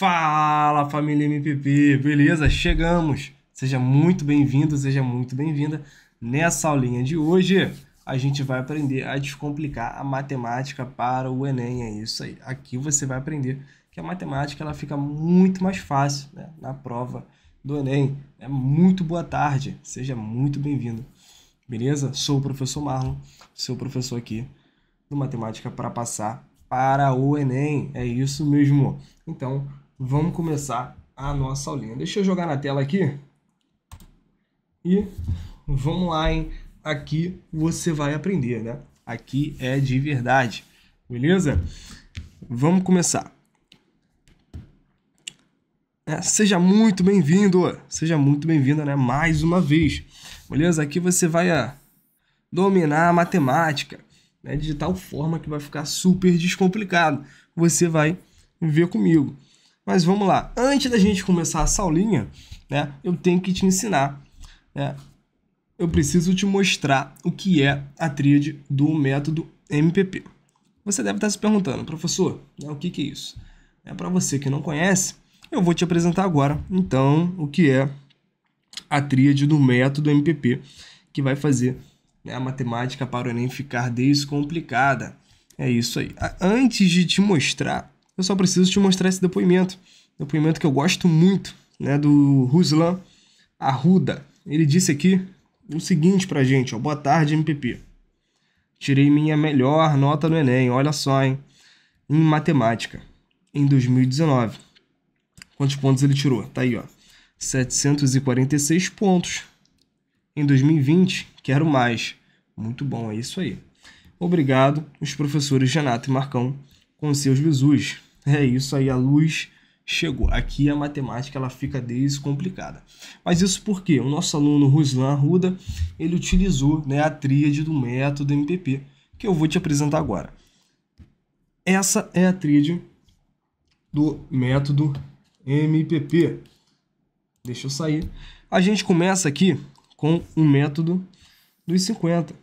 Fala família MPP, beleza? Chegamos! Seja muito bem-vindo, seja muito bem-vinda. Nessa aulinha de hoje, a gente vai aprender a descomplicar a matemática para o Enem, é isso aí. Aqui você vai aprender que a matemática ela fica muito mais fácil né? na prova do Enem. É muito boa tarde, seja muito bem-vindo. Beleza? Sou o professor Marlon, seu professor aqui do Matemática para Passar para o Enem. É isso mesmo. Então, vamos começar a nossa aulinha. Deixa eu jogar na tela aqui. E vamos lá, hein? Aqui você vai aprender, né? Aqui é de verdade, beleza? Vamos começar. É, seja muito bem-vindo, seja muito bem-vinda, né? Mais uma vez, beleza? Aqui você vai a, ah, dominar a matemática, né? De tal forma que vai ficar super descomplicado. Você vai ver comigo. Mas vamos lá. Antes da gente começar essa aulinha, né, eu tenho que te ensinar. Né? Eu preciso te mostrar o que é a tríade do método MPP. Você deve estar se perguntando, professor, né, o que, que é isso? É para você que não conhece, eu vou te apresentar agora, então, o que é a tríade do método MPP, que vai fazer né, a matemática para o Enem ficar descomplicada. É isso aí. Antes de te mostrar eu só preciso te mostrar esse depoimento. Depoimento que eu gosto muito, né, do Ruslan Arruda. Ele disse aqui o seguinte pra gente, ó, boa tarde MPP. Tirei minha melhor nota no ENEM, olha só, hein, em matemática em 2019. Quantos pontos ele tirou? Tá aí, ó. 746 pontos. Em 2020, quero mais. Muito bom, é isso aí. Obrigado, os professores Janato e Marcão, com seus bisus. É isso aí, a luz chegou. Aqui a matemática ela fica descomplicada. Mas isso porque o nosso aluno Ruslan Arruda ele utilizou né, a tríade do método MPP, que eu vou te apresentar agora. Essa é a tríade do método MPP. Deixa eu sair. A gente começa aqui com o método dos 50. O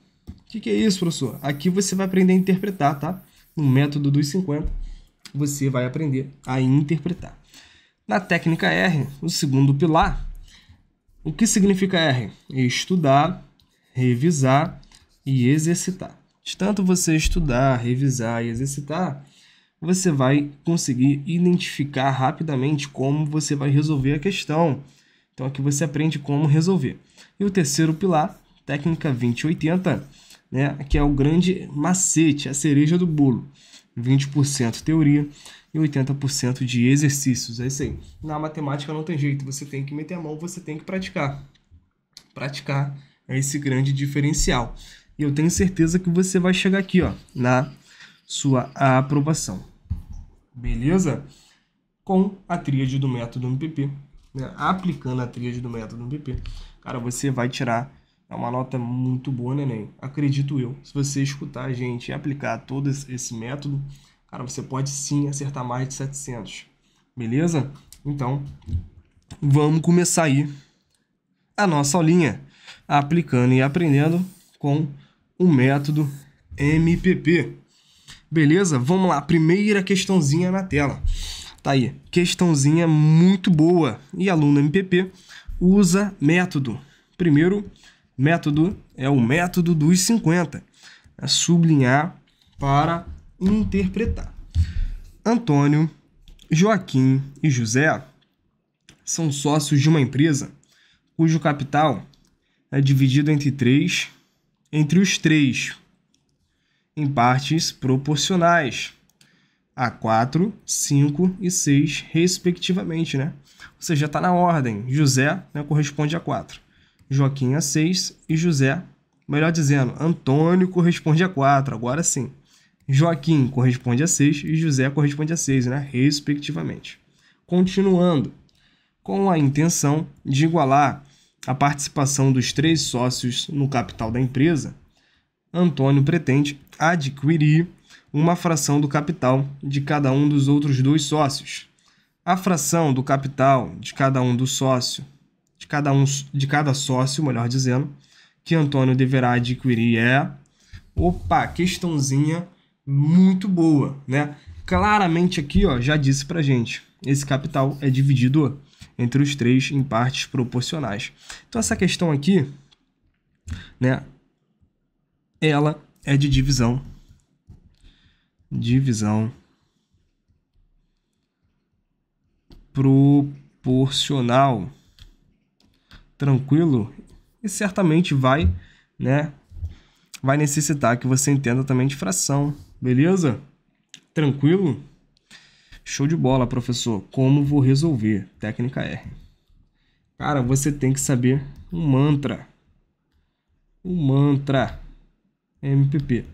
que, que é isso, professor? Aqui você vai aprender a interpretar, tá? O método dos 50 você vai aprender a interpretar. Na técnica R, o segundo pilar, o que significa R? É estudar, revisar e exercitar. Tanto você estudar, revisar e exercitar, você vai conseguir identificar rapidamente como você vai resolver a questão. Então aqui você aprende como resolver. E o terceiro pilar, técnica 2080, né, que é o grande macete, a cereja do bolo. 20% teoria e 80% de exercícios. É isso aí. Na matemática não tem jeito, você tem que meter a mão, você tem que praticar. Praticar é esse grande diferencial. E eu tenho certeza que você vai chegar aqui, ó, na sua aprovação. Beleza? Com a tríade do método MPP, né? aplicando a tríade do método MPP, cara, você vai tirar é uma nota muito boa neném. acredito eu. Se você escutar a gente e aplicar todo esse método, cara, você pode sim acertar mais de 700. Beleza? Então, vamos começar aí a nossa aulinha aplicando e aprendendo com o método MPP. Beleza? Vamos lá, primeira questãozinha na tela. Tá aí, questãozinha muito boa. E aluno MPP usa método. Primeiro, método é o método dos 50. É sublinhar para interpretar. Antônio, Joaquim e José são sócios de uma empresa cujo capital é dividido entre três, entre os três, em partes proporcionais a 4, 5 e 6, respectivamente, né? Ou seja, está na ordem. José né, corresponde a 4. Joaquim a 6 e José, melhor dizendo, Antônio corresponde a 4, agora sim. Joaquim corresponde a 6 e José corresponde a 6, né, respectivamente. Continuando, com a intenção de igualar a participação dos três sócios no capital da empresa, Antônio pretende adquirir uma fração do capital de cada um dos outros dois sócios. A fração do capital de cada um do sócio de cada um de cada sócio, melhor dizendo, que Antônio deverá adquirir é opa, questãozinha muito boa, né? Claramente aqui, ó, já disse pra gente, esse capital é dividido entre os três em partes proporcionais. Então essa questão aqui, né, ela é de divisão divisão proporcional tranquilo e certamente vai, né, vai necessitar que você entenda também de fração, beleza? Tranquilo? Show de bola, professor. Como vou resolver? Técnica R. Cara, você tem que saber um mantra. Um mantra MPP.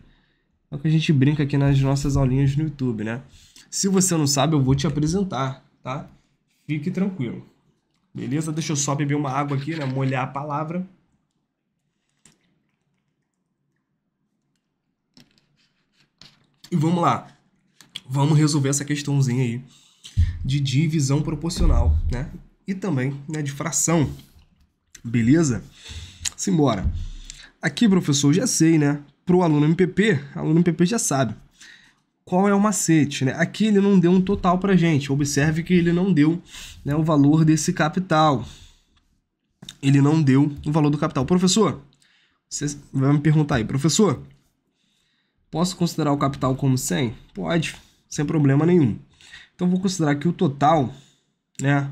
É o que a gente brinca aqui nas nossas aulinhas no YouTube, né? Se você não sabe, eu vou te apresentar, tá? Fique tranquilo. Beleza? Deixa eu só beber uma água aqui, né? Molhar a palavra. E vamos lá. Vamos resolver essa questãozinha aí de divisão proporcional, né? E também né, de fração. Beleza? Simbora. Aqui, professor, já sei, né? Pro aluno MPP, aluno MPP já sabe qual é o macete, né? Aqui ele não deu um total para gente. Observe que ele não deu né, o valor desse capital. Ele não deu o valor do capital. Professor, você vai me perguntar aí, professor, posso considerar o capital como 100? Pode, sem problema nenhum. Então vou considerar que o total, né?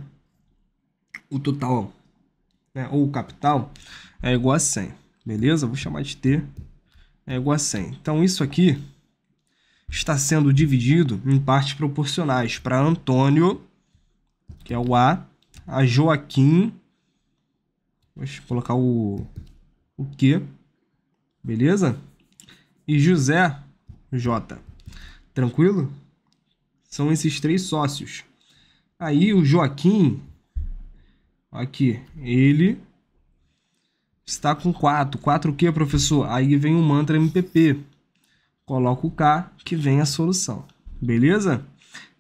O total, né, ou o capital, é igual a 100. Beleza? Vou chamar de T é igual a 100. Então isso aqui está sendo dividido em partes proporcionais para Antônio, que é o A, a Joaquim, deixa eu colocar o, o Q, beleza? E José, J. Tranquilo? São esses três sócios. Aí o Joaquim, aqui, ele está com 4. 4 o que, professor? Aí vem o mantra MPP coloca o K que vem a solução, beleza?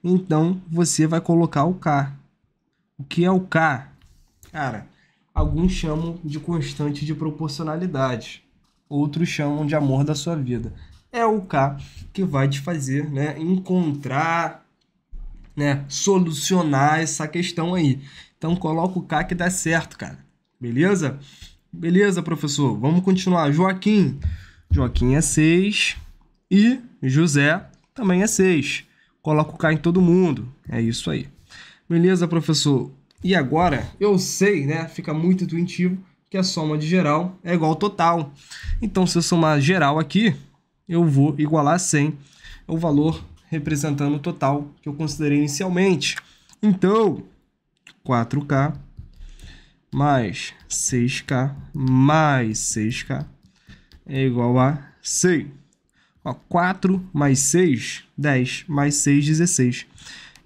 Então, você vai colocar o K. O que é o K? Cara, alguns chamam de constante de proporcionalidade, outros chamam de amor da sua vida. É o K que vai te fazer né, encontrar, né, solucionar essa questão aí. Então, coloca o K que dá certo, cara. Beleza? Beleza, professor. Vamos continuar. Joaquim. Joaquim é 6. E José também é 6. Coloco K em todo mundo. É isso aí. Beleza, professor? E agora, eu sei, né? Fica muito intuitivo que a soma de geral é igual ao total. Então, se eu somar geral aqui, eu vou igualar a 100, é o valor representando o total que eu considerei inicialmente. Então, 4K mais 6K mais 6K é igual a 100. Ó, 4 mais 6, 10, mais 6, 16.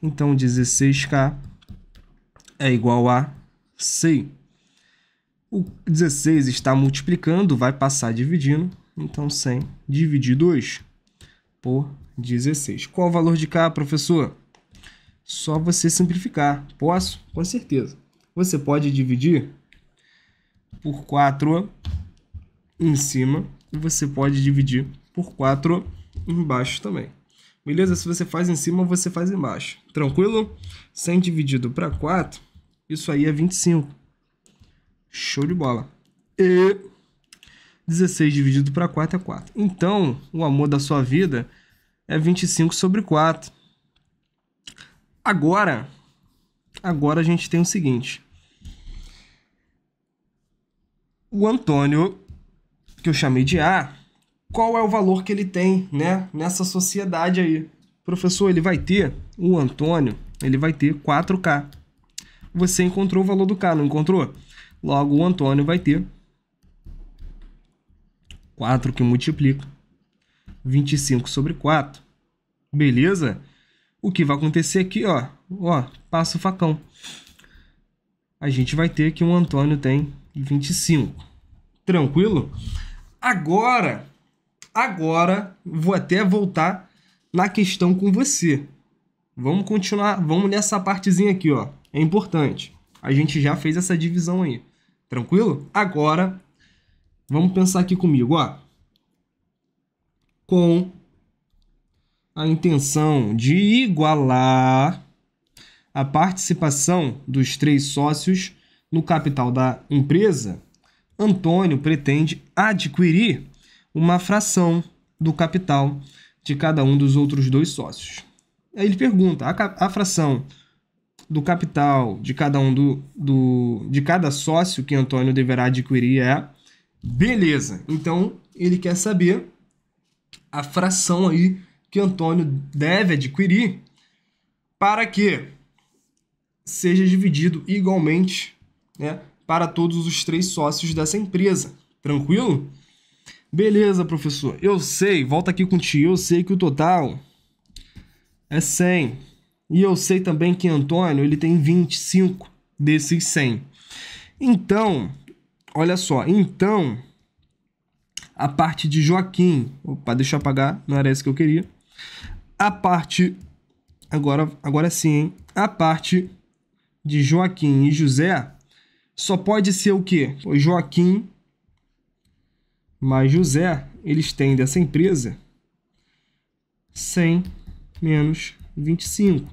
Então, 16K é igual a 100. O 16 está multiplicando, vai passar dividindo. Então, 100 dividido 2 por 16. Qual o valor de K, professor? Só você simplificar. Posso? Com certeza. Você pode dividir por 4 em cima e você pode dividir por 4 embaixo também. Beleza? Se você faz em cima, você faz embaixo. Tranquilo? 100 dividido para 4, isso aí é 25. Show de bola. E 16 dividido para 4 é 4. Então, o amor da sua vida é 25 sobre 4. Agora, agora a gente tem o seguinte. O Antônio, que eu chamei de A, qual é o valor que ele tem, né, nessa sociedade aí. Professor, ele vai ter, o Antônio, ele vai ter 4K. Você encontrou o valor do K, não encontrou? Logo, o Antônio vai ter 4 que multiplica 25 sobre 4. Beleza? O que vai acontecer aqui, ó, ó, passa o facão. A gente vai ter que o Antônio tem 25. Tranquilo? Agora, Agora vou até voltar na questão com você. Vamos continuar, vamos nessa partezinha aqui, ó. É importante. A gente já fez essa divisão aí. Tranquilo? Agora vamos pensar aqui comigo, ó. Com a intenção de igualar a participação dos três sócios no capital da empresa, Antônio pretende adquirir uma fração do capital de cada um dos outros dois sócios. Aí ele pergunta: a, a fração do capital de cada um do, do, de cada sócio que Antônio deverá adquirir é beleza. Então ele quer saber a fração aí que Antônio deve adquirir para que seja dividido igualmente né, para todos os três sócios dessa empresa. Tranquilo? Beleza, professor. Eu sei, volta aqui com Eu sei que o total é 100. E eu sei também que Antônio ele tem 25 desses 100. Então, olha só. Então, a parte de Joaquim. Opa, deixa eu apagar. Não era isso que eu queria. A parte. Agora, agora sim, hein? A parte de Joaquim e José só pode ser o quê? O Joaquim mais José, eles têm dessa empresa 100 menos 25,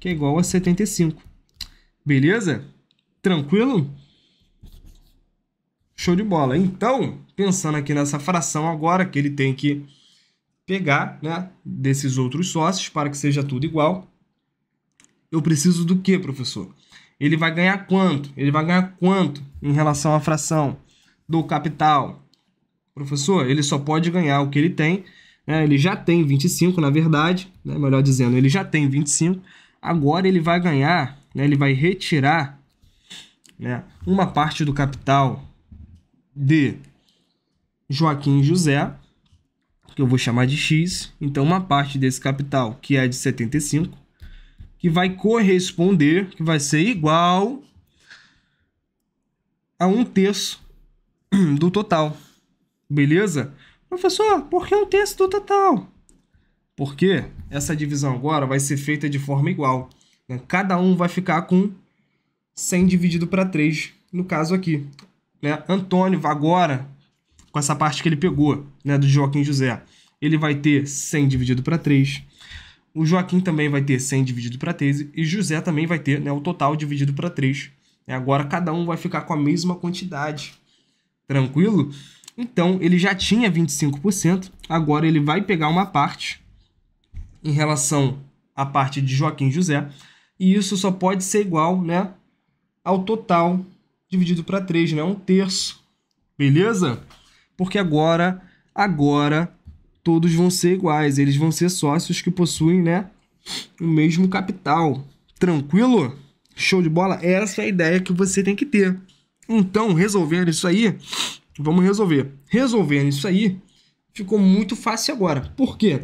que é igual a 75. Beleza? Tranquilo? Show de bola. Então, pensando aqui nessa fração agora, que ele tem que pegar né, desses outros sócios para que seja tudo igual. Eu preciso do que, professor? Ele vai ganhar quanto? Ele vai ganhar quanto em relação à fração do capital? professor, ele só pode ganhar o que ele tem. Né? Ele já tem 25, na verdade, né? melhor dizendo, ele já tem 25. Agora ele vai ganhar, né? ele vai retirar né? uma parte do capital de Joaquim José, que eu vou chamar de X. Então, uma parte desse capital, que é de 75, que vai corresponder, que vai ser igual a um terço do total. Beleza? Professor, por que o texto do tá total? Porque essa divisão agora vai ser feita de forma igual. Né? Cada um vai ficar com 100 dividido para 3, no caso aqui. Né? Antônio, agora, com essa parte que ele pegou, né, do Joaquim José, ele vai ter 100 dividido para 3. O Joaquim também vai ter 100 dividido para 13. e José também vai ter né, o total dividido para 3. Né? Agora cada um vai ficar com a mesma quantidade. Tranquilo? Então, ele já tinha 25%, agora ele vai pegar uma parte em relação à parte de Joaquim José, e isso só pode ser igual né, ao total dividido para 3, né, um terço. Beleza? Porque agora, agora todos vão ser iguais, eles vão ser sócios que possuem, né, o mesmo capital. Tranquilo? Show de bola? Essa é a ideia que você tem que ter. Então, resolvendo isso aí, Vamos resolver. Resolvendo isso aí, ficou muito fácil agora. Por quê?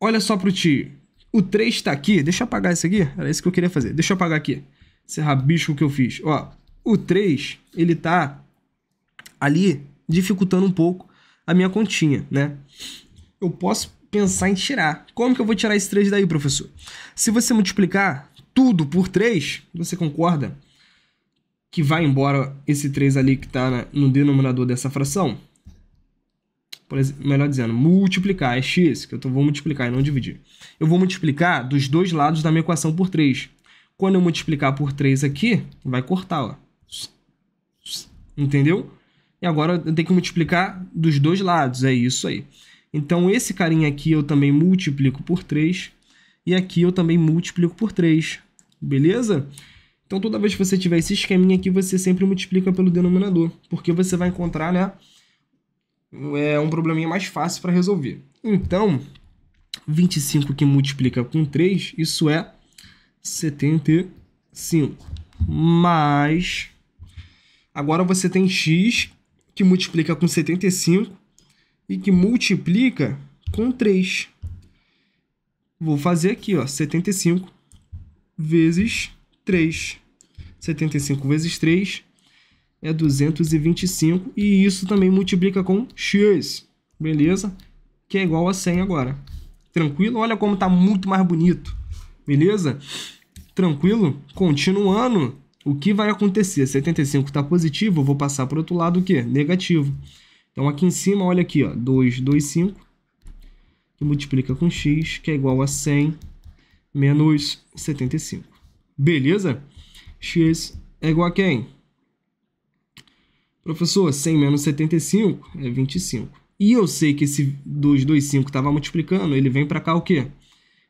Olha só pro tio. O 3 está aqui. Deixa eu apagar isso aqui. Era isso que eu queria fazer. Deixa eu apagar aqui. Esse rabisco que eu fiz. Ó, o 3, ele tá ali dificultando um pouco a minha continha, né? Eu posso pensar em tirar. Como que eu vou tirar esse 3 daí, professor? Se você multiplicar tudo por 3, você concorda? que vai embora esse 3 ali que está no denominador dessa fração? Exemplo, melhor dizendo, multiplicar é x, que eu vou multiplicar e não dividir. Eu vou multiplicar dos dois lados da minha equação por 3. Quando eu multiplicar por 3 aqui, vai cortar, ó. Entendeu? E agora eu tenho que multiplicar dos dois lados, é isso aí. Então, esse carinha aqui eu também multiplico por 3. E aqui eu também multiplico por 3. Beleza? Então toda vez que você tiver esse esqueminha aqui, você sempre multiplica pelo denominador, porque você vai encontrar, né, é um probleminha mais fácil para resolver. Então, 25 que multiplica com 3, isso é 75. Mais agora você tem x que multiplica com 75 e que multiplica com 3. Vou fazer aqui, ó, 75 vezes 3. 75 vezes 3 é 225. E isso também multiplica com x. Beleza? Que é igual a 100 agora. Tranquilo? Olha como tá muito mais bonito. Beleza? Tranquilo? Continuando, o que vai acontecer? 75 está positivo, eu vou passar para o outro lado o quê? Negativo. Então aqui em cima, olha aqui, ó, 2, 2, 5, que multiplica com x, que é igual a 100 menos 75. Beleza? X é igual a quem? Professor, 100 menos 75 é 25. E eu sei que esse 225 estava multiplicando, ele vem para cá o quê?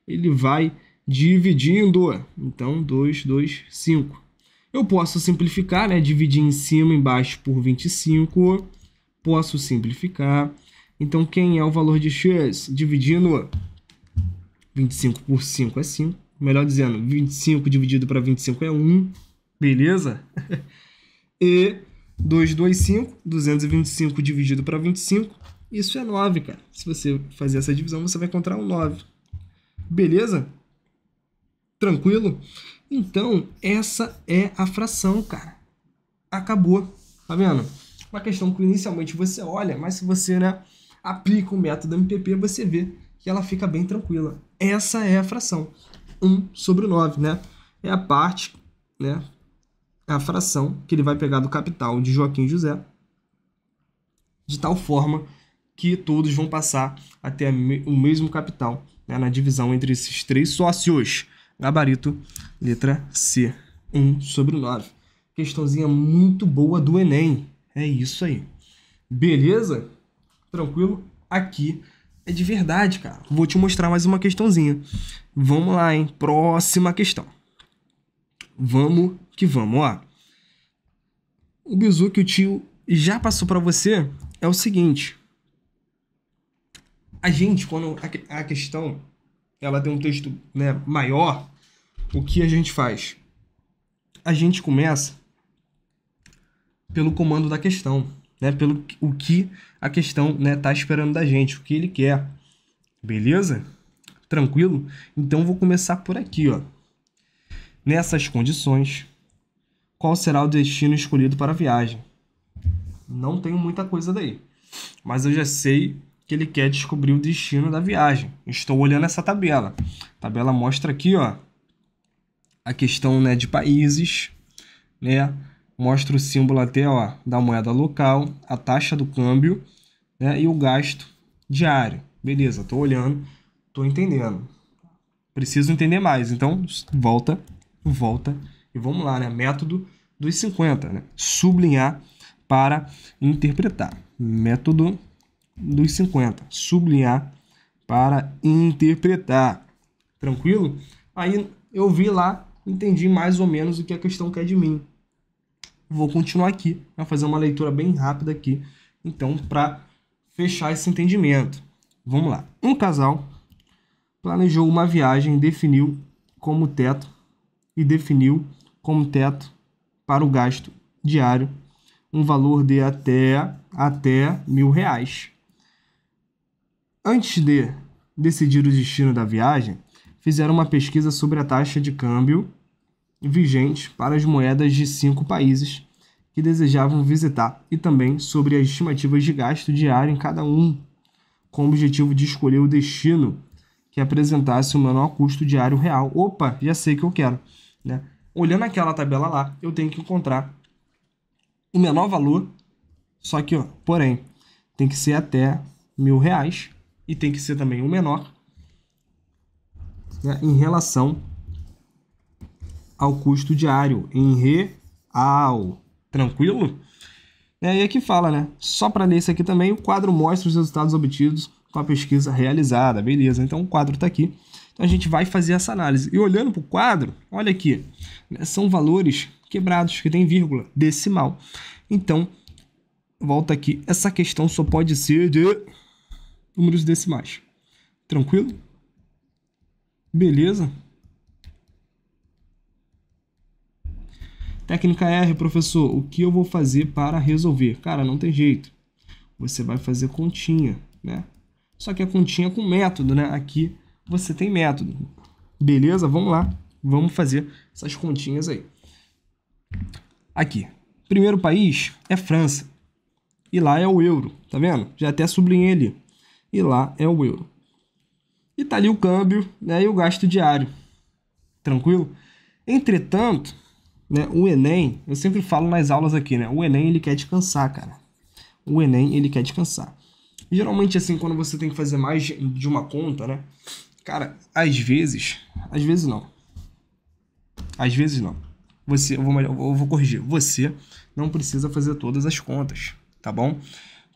Ele vai dividindo. Então, 225. Eu posso simplificar, né? Dividir em cima e embaixo por 25. Posso simplificar. Então, quem é o valor de x? Dividindo 25 por 5 é 5 melhor dizendo, 25 dividido para 25 é 1, beleza? e 225, 225 dividido para 25, isso é 9, cara. Se você fazer essa divisão, você vai encontrar um 9. Beleza? Tranquilo? Então, essa é a fração, cara. Acabou. Tá vendo? Uma questão que inicialmente você olha, mas se você né, aplica o método MPP, você vê que ela fica bem tranquila. Essa é a fração. 1 sobre 9, né? É a parte, né? É a fração que ele vai pegar do capital de Joaquim José, de tal forma que todos vão passar até o mesmo capital né? na divisão entre esses três sócios. Gabarito, letra C, 1 sobre 9. Questãozinha muito boa do Enem. É isso aí. Beleza? Tranquilo? Aqui é de verdade, cara. Vou te mostrar mais uma questãozinha. Vamos lá, hein? Próxima questão. Vamos que vamos, ó. O bizu que o tio já passou para você é o seguinte. A gente, quando a questão ela tem um texto né, maior, o que a gente faz? A gente começa pelo comando da questão, né? Pelo o que a questão né, tá esperando da gente, o que ele quer. Beleza? Tranquilo? Então vou começar por aqui, ó. Nessas condições, qual será o destino escolhido para a viagem? Não tenho muita coisa daí, mas eu já sei que ele quer descobrir o destino da viagem. Estou olhando essa tabela. A tabela mostra aqui, ó, a questão, né, de países, né? Mostra o símbolo até, ó, da moeda local, a taxa do câmbio, né, e o gasto diário. Beleza, estou olhando tô entendendo. Preciso entender mais. Então, volta, volta e vamos lá, né? Método dos 50, né? Sublinhar para interpretar. Método dos 50. Sublinhar para interpretar. Tranquilo? Aí eu vi lá, entendi mais ou menos o que a questão quer de mim. Vou continuar aqui, vou né? fazer uma leitura bem rápida aqui, então, para fechar esse entendimento. Vamos lá. Um casal planejou uma viagem, definiu como teto e definiu como teto para o gasto diário um valor de até até mil reais. Antes de decidir o destino da viagem, fizeram uma pesquisa sobre a taxa de câmbio vigente para as moedas de cinco países que desejavam visitar e também sobre as estimativas de gasto diário em cada um, com o objetivo de escolher o destino que apresentasse o menor custo diário real. Opa, já sei que eu quero. Né? Olhando aquela tabela lá, eu tenho que encontrar o menor valor, só que, ó, porém, tem que ser até mil reais e tem que ser também o menor né, em relação ao custo diário, em real. Tranquilo? É, é e aqui fala, né? Só para ler isso aqui também, o quadro mostra os resultados obtidos com a pesquisa realizada, beleza? Então o quadro está aqui. Então a gente vai fazer essa análise. E olhando para o quadro, olha aqui, né? são valores quebrados, que tem vírgula, decimal. Então, volta aqui, essa questão só pode ser de números decimais. Tranquilo? Beleza? Técnica R, professor, o que eu vou fazer para resolver? Cara, não tem jeito. Você vai fazer continha, né? só que a continha com método, né? Aqui você tem método. Beleza? Vamos lá. Vamos fazer essas continhas aí. Aqui. Primeiro país é França. E lá é o euro, tá vendo? Já até sublinhei ali. E lá é o euro. E tá ali o câmbio né, e o gasto diário. Tranquilo? Entretanto, né, o Enem, eu sempre falo nas aulas aqui, né? O Enem ele quer descansar, cara. O Enem ele quer descansar. Geralmente, assim, quando você tem que fazer mais de uma conta, né? Cara, às vezes. Às vezes não. Às vezes não. Você, eu vou, eu vou corrigir. Você não precisa fazer todas as contas, tá bom?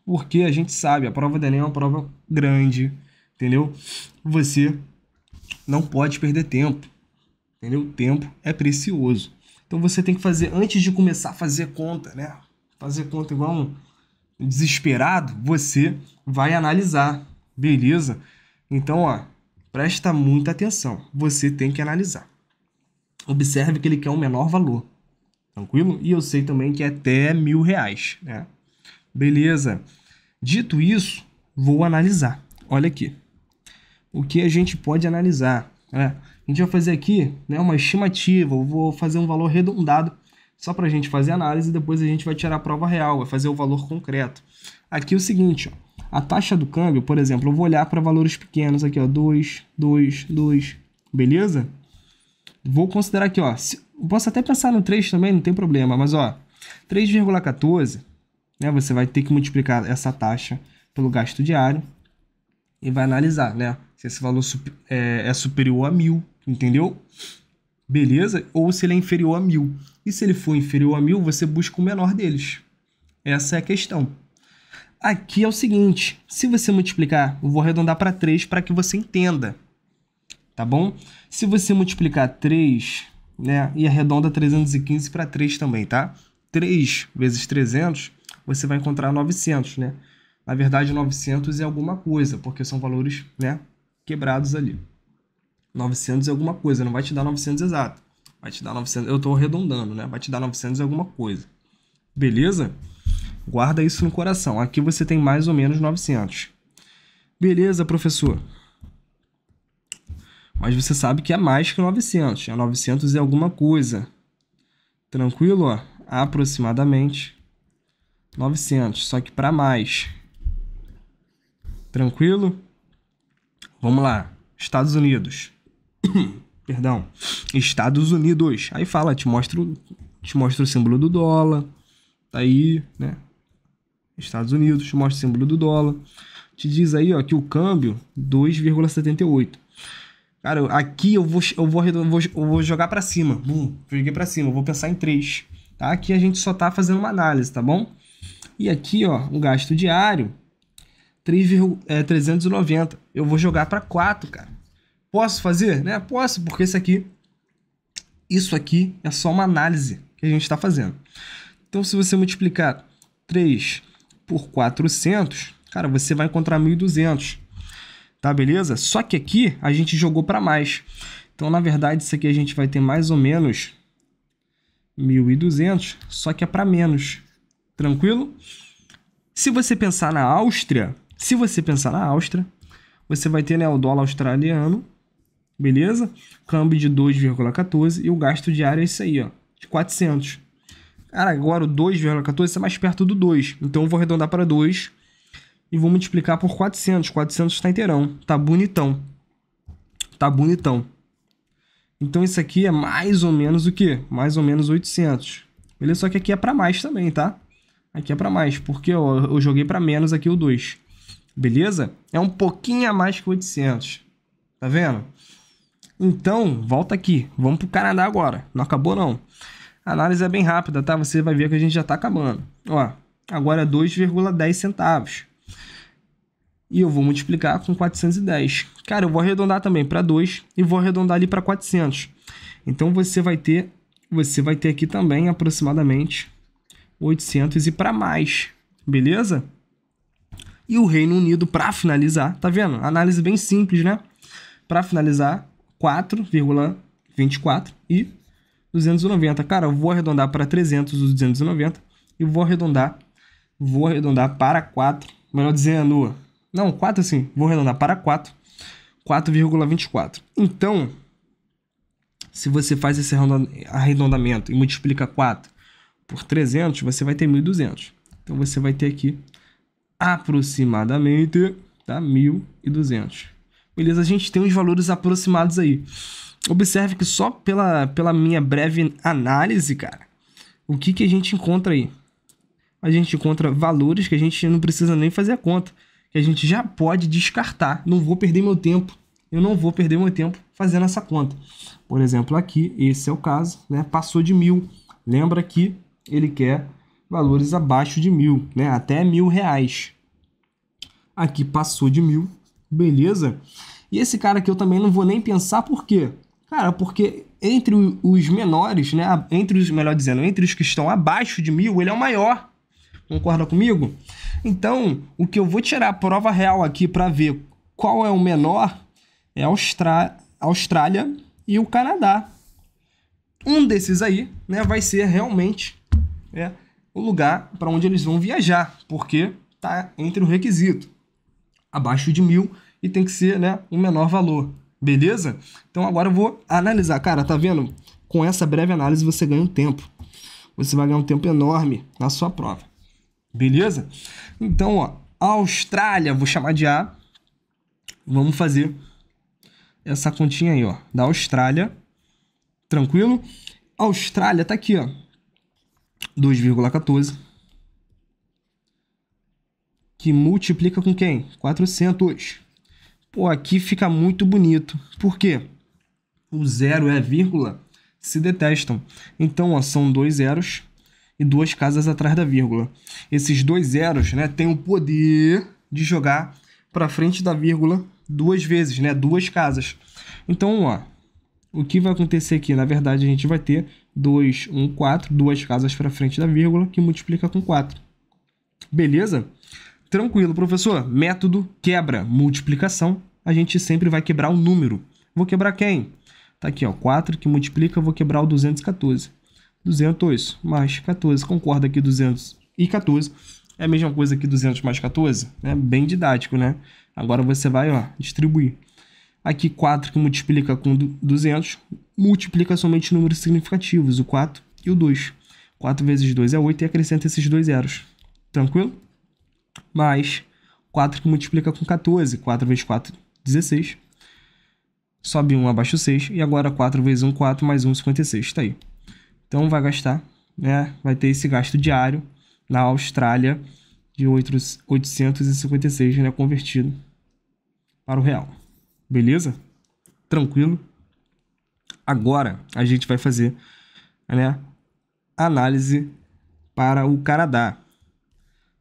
Porque a gente sabe, a prova da Enem é uma prova grande, entendeu? Você não pode perder tempo, entendeu? O tempo é precioso. Então você tem que fazer antes de começar a fazer conta, né? Fazer conta igual um desesperado, você vai analisar, beleza? Então, ó, presta muita atenção. Você tem que analisar. Observe que ele quer um menor valor, tranquilo? E eu sei também que é até mil reais, né? Beleza. Dito isso, vou analisar. Olha aqui. O que a gente pode analisar, né? A gente vai fazer aqui né, uma estimativa, eu vou fazer um valor arredondado só para a gente fazer análise e depois a gente vai tirar a prova real, vai fazer o valor concreto. Aqui é o seguinte, ó, a taxa do câmbio, por exemplo, eu vou olhar para valores pequenos aqui, ó, 2, 2, 2, beleza? Vou considerar aqui, ó, se, posso até pensar no 3 também, não tem problema, mas ó, 3,14, né, você vai ter que multiplicar essa taxa pelo gasto diário e vai analisar, né, se esse valor é, é superior a mil, entendeu? beleza? Ou se ele é inferior a mil. E se ele for inferior a mil, você busca o menor deles. Essa é a questão. Aqui é o seguinte: se você multiplicar, eu vou arredondar para 3 para que você entenda. Tá bom? Se você multiplicar 3, né, e arredonda 315 para 3 também, tá? 3 vezes 300, você vai encontrar 900, né? Na verdade, 900 é alguma coisa, porque são valores, né, quebrados ali. 900 e alguma coisa, não vai te dar 900 exato. Vai te dar 900, eu estou arredondando, né? Vai te dar 900 e alguma coisa. Beleza? Guarda isso no coração. Aqui você tem mais ou menos 900. Beleza, professor. Mas você sabe que é mais que 900, é 900 e alguma coisa. Tranquilo, Aproximadamente 900, só que para mais. Tranquilo? Vamos lá. Estados Unidos. Perdão. Estados Unidos. Aí fala, te mostra, te mostra o símbolo do dólar. Tá aí, né? Estados Unidos, te mostra o símbolo do dólar. Te diz aí, ó, que o câmbio 2,78. Cara, aqui eu vou eu vou, eu vou, eu vou jogar para cima. Bum, joguei para cima, eu vou pensar em 3, tá? Aqui a gente só tá fazendo uma análise, tá bom? E aqui, ó, o gasto diário 3, é, 390. Eu vou jogar para 4, cara. Posso fazer? Né? Posso, porque isso aqui, isso aqui é só uma análise que a gente está fazendo. Então, se você multiplicar 3 por 400, cara, você vai encontrar 1.200, tá beleza? Só que aqui a gente jogou para mais. Então, na verdade, isso aqui a gente vai ter mais ou menos 1.200, só que é para menos. Tranquilo? Se você pensar na Áustria, se você pensar na Áustria, você vai ter né, o dólar australiano beleza? Câmbio de 2,14 e o gasto diário é isso aí, ó, de 400. Cara, agora o 2,14 é tá mais perto do 2, então eu vou arredondar para 2 e vou multiplicar por 400. 400 está inteirão, tá bonitão. Tá bonitão. Então isso aqui é mais ou menos o quê? Mais ou menos 800. Beleza? Só que aqui é para mais também, tá? Aqui é para mais, porque ó, eu joguei para menos aqui o 2. Beleza? É um pouquinho a mais que 800. Tá vendo? Então, volta aqui. Vamos pro Canadá agora. Não acabou, não. A análise é bem rápida, tá? Você vai ver que a gente já tá acabando. Ó, agora é 2,10 centavos. E eu vou multiplicar com 410. Cara, eu vou arredondar também para 2 e vou arredondar ali para 400. Então você vai ter, você vai ter aqui também aproximadamente 800 e para mais, beleza? E o Reino Unido para finalizar, tá vendo? Análise bem simples, né? Para finalizar, 4,24 e 290. Cara, eu vou arredondar para 300 os 290 e vou arredondar, vou arredondar para 4, melhor dizendo, não, 4 sim, vou arredondar para 4, 4,24. Então, se você faz esse arredondamento e multiplica 4 por 300, você vai ter 1.200. Então, você vai ter aqui aproximadamente tá, 1.200. Beleza? A gente tem os valores aproximados aí. Observe que só pela, pela minha breve análise, cara, o que, que a gente encontra aí? A gente encontra valores que a gente não precisa nem fazer a conta, que a gente já pode descartar. Não vou perder meu tempo. Eu não vou perder meu tempo fazendo essa conta. Por exemplo, aqui, esse é o caso, né? Passou de mil. Lembra que ele quer valores abaixo de mil, né? Até mil reais. Aqui passou de mil, Beleza? E esse cara aqui eu também não vou nem pensar por quê. Cara, porque entre os menores, né? Entre os, melhor dizendo, entre os que estão abaixo de mil, ele é o maior. Concorda comigo? Então, o que eu vou tirar a prova real aqui para ver qual é o menor é a Austrália e o Canadá. Um desses aí, né, vai ser realmente é, o lugar para onde eles vão viajar, porque tá entre o requisito. Abaixo de mil, e tem que ser né, um menor valor, beleza? Então agora eu vou analisar. Cara, tá vendo? Com essa breve análise você ganha um tempo. Você vai ganhar um tempo enorme na sua prova, beleza? Então, ó, Austrália, vou chamar de A. Vamos fazer essa continha aí, ó, da Austrália. Tranquilo? Austrália tá aqui, ó. 2,14 que multiplica com quem? 400. Pô, aqui fica muito bonito. Por quê? O zero e é a vírgula se detestam. Então, ó, são dois zeros e duas casas atrás da vírgula. Esses dois zeros, né, têm o poder de jogar para frente da vírgula duas vezes, né, duas casas. Então, ó, o que vai acontecer aqui? Na verdade, a gente vai ter 2, 1, 4, duas casas para frente da vírgula, que multiplica com 4. Beleza? Tranquilo, professor. Método quebra multiplicação. A gente sempre vai quebrar o número. Vou quebrar quem? Tá aqui, ó, 4 que multiplica, vou quebrar o 214. 200 mais 14, concorda que 214 é a mesma coisa que 200 mais 14? É bem didático, né? Agora você vai, ó, distribuir. Aqui 4 que multiplica com 200, multiplica somente números significativos, o 4 e o 2. 4 vezes 2 é 8 e acrescenta esses dois zeros. Tranquilo? mais 4 que multiplica com 14. 4 vezes 4, 16. Sobe 1, abaixa o 6. E agora 4 vezes 1, 4, mais 1, 56. Está aí. Então vai gastar, né? Vai ter esse gasto diário na Austrália de 856, né? Convertido para o real. Beleza? Tranquilo? Agora a gente vai fazer né, análise para o Canadá.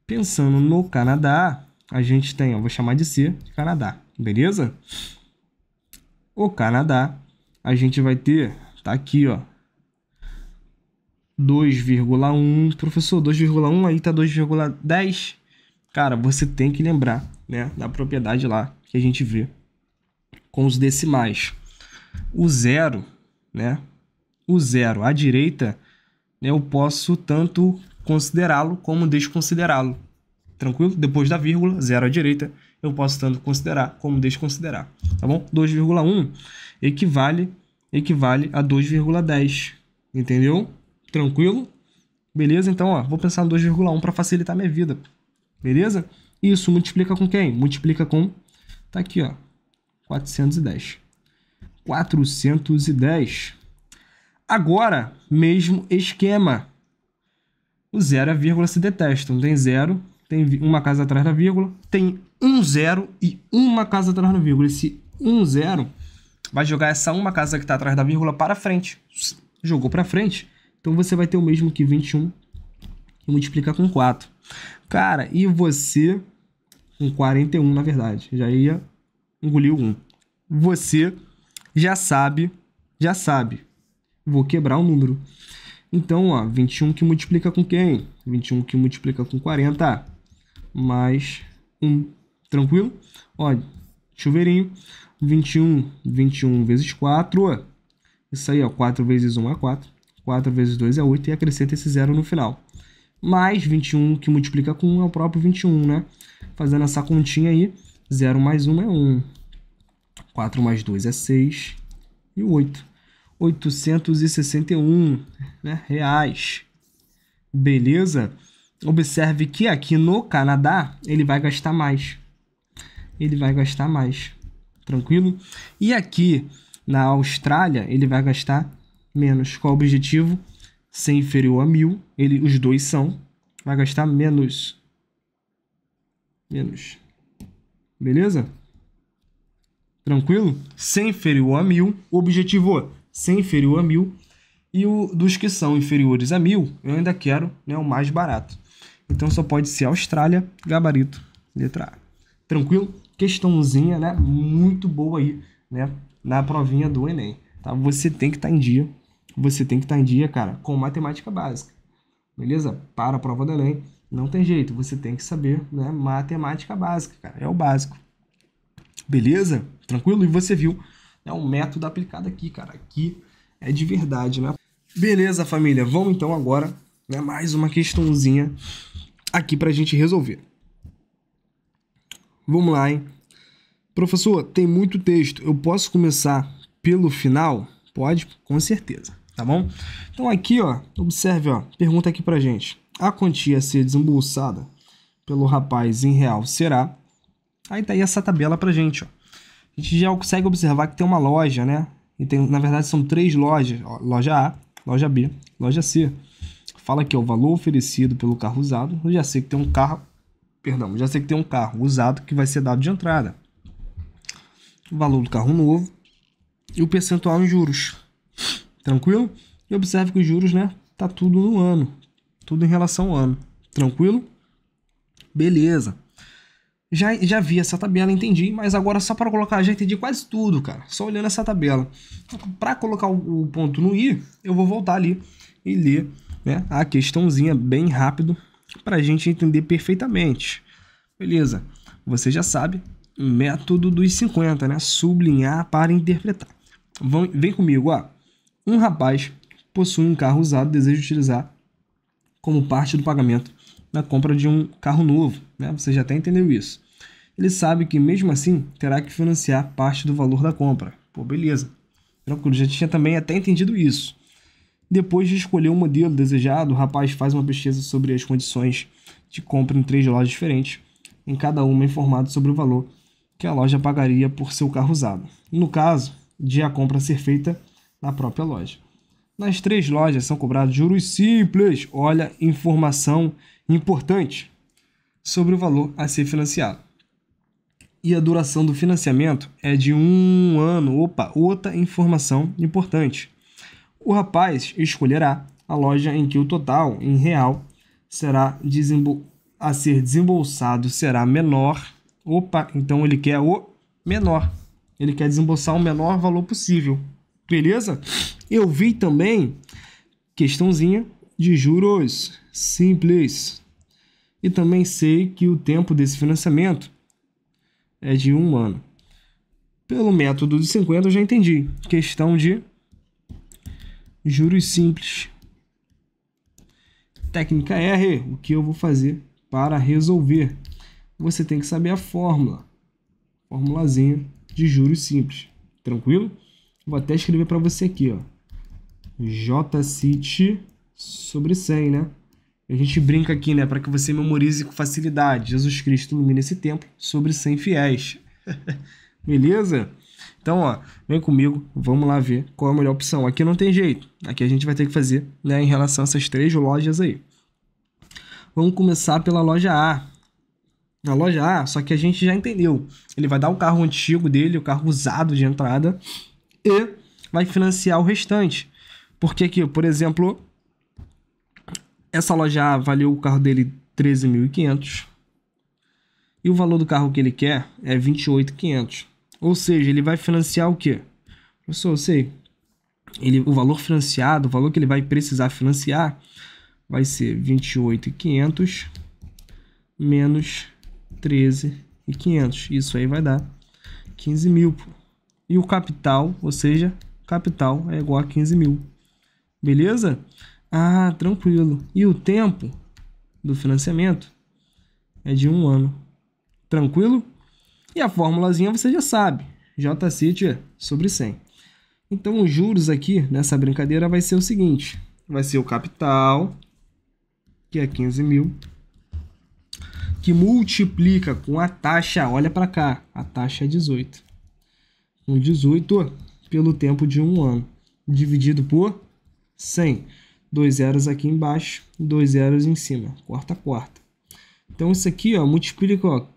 Pensando no Canadá, a gente tem, eu vou chamar de C, Canadá, beleza? O Canadá, a gente vai ter, tá aqui, ó, 2,1. Professor, 2,1 aí tá 2,10. Cara, você tem que lembrar, né, da propriedade lá que a gente vê com os decimais. O zero, né? O zero à direita, né, eu posso tanto considerá-lo como desconsiderá-lo. Tranquilo? Depois da vírgula, zero à direita, eu posso tanto considerar como desconsiderar. Tá bom? 2,1 equivale, equivale a 2,10. Entendeu? Tranquilo? Beleza? Então, ó, vou pensar no 2,1 para facilitar minha vida. Beleza? Isso multiplica com quem? Multiplica com... Tá aqui, ó. 410. 410. Agora, mesmo esquema. O zero e a vírgula se detestam. Tem zero, tem uma casa atrás da vírgula, tem um zero e uma casa atrás da vírgula. Esse um zero vai jogar essa uma casa que está atrás da vírgula para frente. Jogou para frente, então você vai ter o mesmo que 21 e multiplicar com 4. Cara, e você com 41, na verdade, já ia engolir o 1. Você já sabe, já sabe, vou quebrar o número. Então, ó, 21 que multiplica com quem? 21 que multiplica com 40 mais 1, tranquilo? Ó, chuveirinho, 21, 21 vezes 4, isso aí, ó, 4 vezes 1 é 4, 4 vezes 2 é 8 e acrescenta esse zero no final. Mais 21 que multiplica com 1 é o próprio 21, né? Fazendo essa continha aí, 0 mais 1 é 1, 4 mais 2 é 6 e 8. 861 né, reais. Beleza? Observe que aqui no Canadá ele vai gastar mais. Ele vai gastar mais. Tranquilo? E aqui na Austrália ele vai gastar menos. Qual o objetivo? Ser inferior a mil. Ele, os dois são. Vai gastar menos. Menos. Beleza? Tranquilo? Ser inferior a mil. Objetivo sem inferior a mil. E o dos que são inferiores a mil, eu ainda quero né, o mais barato. Então só pode ser Austrália, gabarito, letra A. Tranquilo? Questãozinha, né? Muito boa aí, né? Na provinha do Enem. Tá? Você tem que estar tá em dia. Você tem que estar tá em dia, cara, com matemática básica. Beleza? Para a prova do Enem. Não tem jeito, você tem que saber né, matemática básica, cara. É o básico. Beleza? Tranquilo? E você viu é um método aplicado aqui, cara. Aqui é de verdade, né? Beleza, família. Vamos então agora, né, mais uma questãozinha aqui pra gente resolver. Vamos lá, hein? Professor, tem muito texto. Eu posso começar pelo final? Pode, com certeza, tá bom? Então aqui, ó, observe, ó, pergunta aqui pra gente. A quantia a ser desembolsada pelo rapaz em real será? Aí tá aí essa tabela pra gente, ó a gente já consegue observar que tem uma loja, né? E tem, na verdade, são três lojas: loja A, loja B, loja C. Fala que é o valor oferecido pelo carro usado. Eu já sei que tem um carro, perdão, já sei que tem um carro usado que vai ser dado de entrada. O valor do carro novo e o percentual em juros. Tranquilo? E observe que os juros, né? Tá tudo no ano, tudo em relação ao ano. Tranquilo? Beleza já, já vi essa tabela, entendi, mas agora só para colocar, já entendi quase tudo, cara, só olhando essa tabela. Para colocar o, o, ponto no i, eu vou voltar ali e ler né, a questãozinha bem rápido para a gente entender perfeitamente. Beleza, você já sabe, método dos 50, né, sublinhar para interpretar. Vão, vem comigo, ó. Um rapaz possui um carro usado, deseja utilizar como parte do pagamento na compra de um carro novo. Né? Você já até entendeu isso ele sabe que mesmo assim terá que financiar parte do valor da compra. Pô, beleza. Tranquilo, já tinha também até entendido isso. Depois de escolher o modelo desejado, o rapaz faz uma pesquisa sobre as condições de compra em três lojas diferentes, em cada uma informado sobre o valor que a loja pagaria por seu carro usado. No caso de a compra ser feita na própria loja. Nas três lojas são cobrados juros simples. Olha, informação importante sobre o valor a ser financiado e a duração do financiamento é de um ano. Opa, outra informação importante. O rapaz escolherá a loja em que o total, em real, será a ser desembolsado será menor. Opa, então ele quer o menor. Ele quer desembolsar o menor valor possível. Beleza? Eu vi também questãozinha de juros simples. E também sei que o tempo desse financiamento é de 1 um ano. Pelo método de 50 eu já entendi. Questão de juros simples. Técnica R, o que eu vou fazer para resolver? Você tem que saber a fórmula. Formulazinha de juros simples. Tranquilo? Vou até escrever para você aqui, ó. JCIT sobre 100, né? A gente brinca aqui, né? Para que você memorize com facilidade. Jesus Cristo ilumina esse templo sobre 100 fiéis. Beleza? Então, ó, vem comigo, vamos lá ver qual é a melhor opção. Aqui não tem jeito. Aqui a gente vai ter que fazer, né, em relação a essas três lojas aí. Vamos começar pela loja A. Na loja A, só que a gente já entendeu. Ele vai dar o carro antigo dele, o carro usado de entrada, e vai financiar o restante. Porque aqui, por exemplo, essa loja avaliou o carro dele 13.500 e o valor do carro que ele quer é 28.500. Ou seja, ele vai financiar o quê? Professor, eu sei. Ele, o valor financiado, o valor que ele vai precisar financiar vai ser 28.500 menos 13.500. Isso aí vai dar 15.000. mil. E o capital, ou seja, capital é igual a 15.000. mil. Beleza? Ah, tranquilo. E o tempo do financiamento é de um ano. Tranquilo? E a formulazinha você já sabe. JCIT sobre 100. Então, os juros aqui nessa brincadeira vai ser o seguinte. Vai ser o capital, que é 15 mil, que multiplica com a taxa, olha para cá, a taxa é 18. Com 18 pelo tempo de um ano, dividido por 100 dois zeros aqui embaixo, dois zeros em cima, quarta quarta. Então isso aqui, ó, multiplica ó,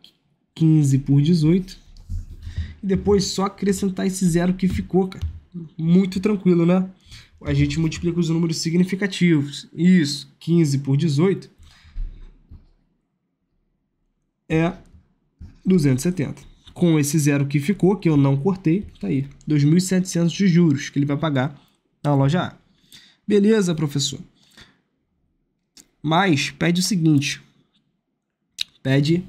15 por 18 e depois só acrescentar esse zero que ficou, cara. Muito tranquilo, né? A gente multiplica os números significativos. Isso, 15 por 18 é 270. Com esse zero que ficou, que eu não cortei, tá aí, 2.700 de juros que ele vai pagar na loja A. Beleza, professor. Mas pede o seguinte: pede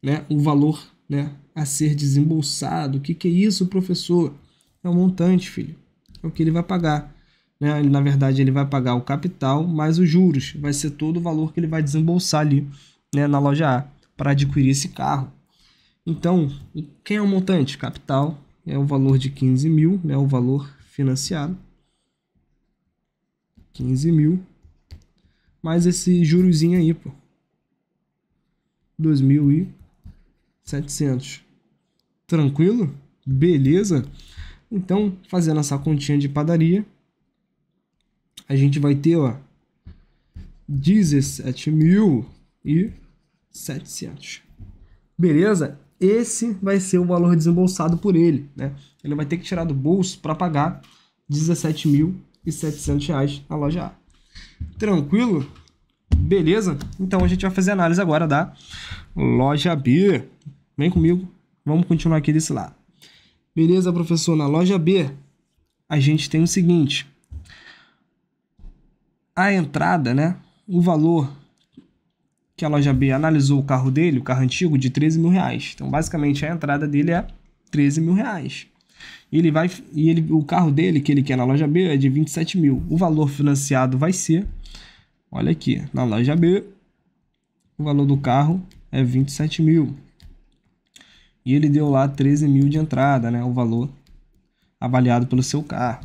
né, o valor né, a ser desembolsado. O que, que é isso, professor? É um montante, filho. É o que ele vai pagar. Né? na verdade, ele vai pagar o capital mais os juros. Vai ser todo o valor que ele vai desembolsar ali né, na loja A para adquirir esse carro. Então, quem é o montante? Capital é o valor de 15 mil, né, o valor financiado. 15 mil. Mais esse jurozinho aí, pô. 2.700. Tranquilo? Beleza? Então, fazendo essa continha de padaria, a gente vai ter, ó, 17.700. Beleza? Esse vai ser o valor desembolsado por ele, né? Ele vai ter que tirar do bolso para pagar 17.700 e 700 reais na loja A. Tranquilo? Beleza? Então a gente vai fazer a análise agora da loja B. Vem comigo, vamos continuar aqui desse lado. Beleza, professor? Na loja B, a gente tem o seguinte: a entrada, né? O valor que a loja B analisou o carro dele, o carro antigo, de 13 mil reais. Então, basicamente, a entrada dele é 13 mil reais. E ele vai e ele, o carro dele que ele quer na loja B é de 27 mil. O valor financiado vai ser, olha aqui, na loja B, o valor do carro é 27 mil. E ele deu lá 13 mil de entrada, né? O valor avaliado pelo seu carro.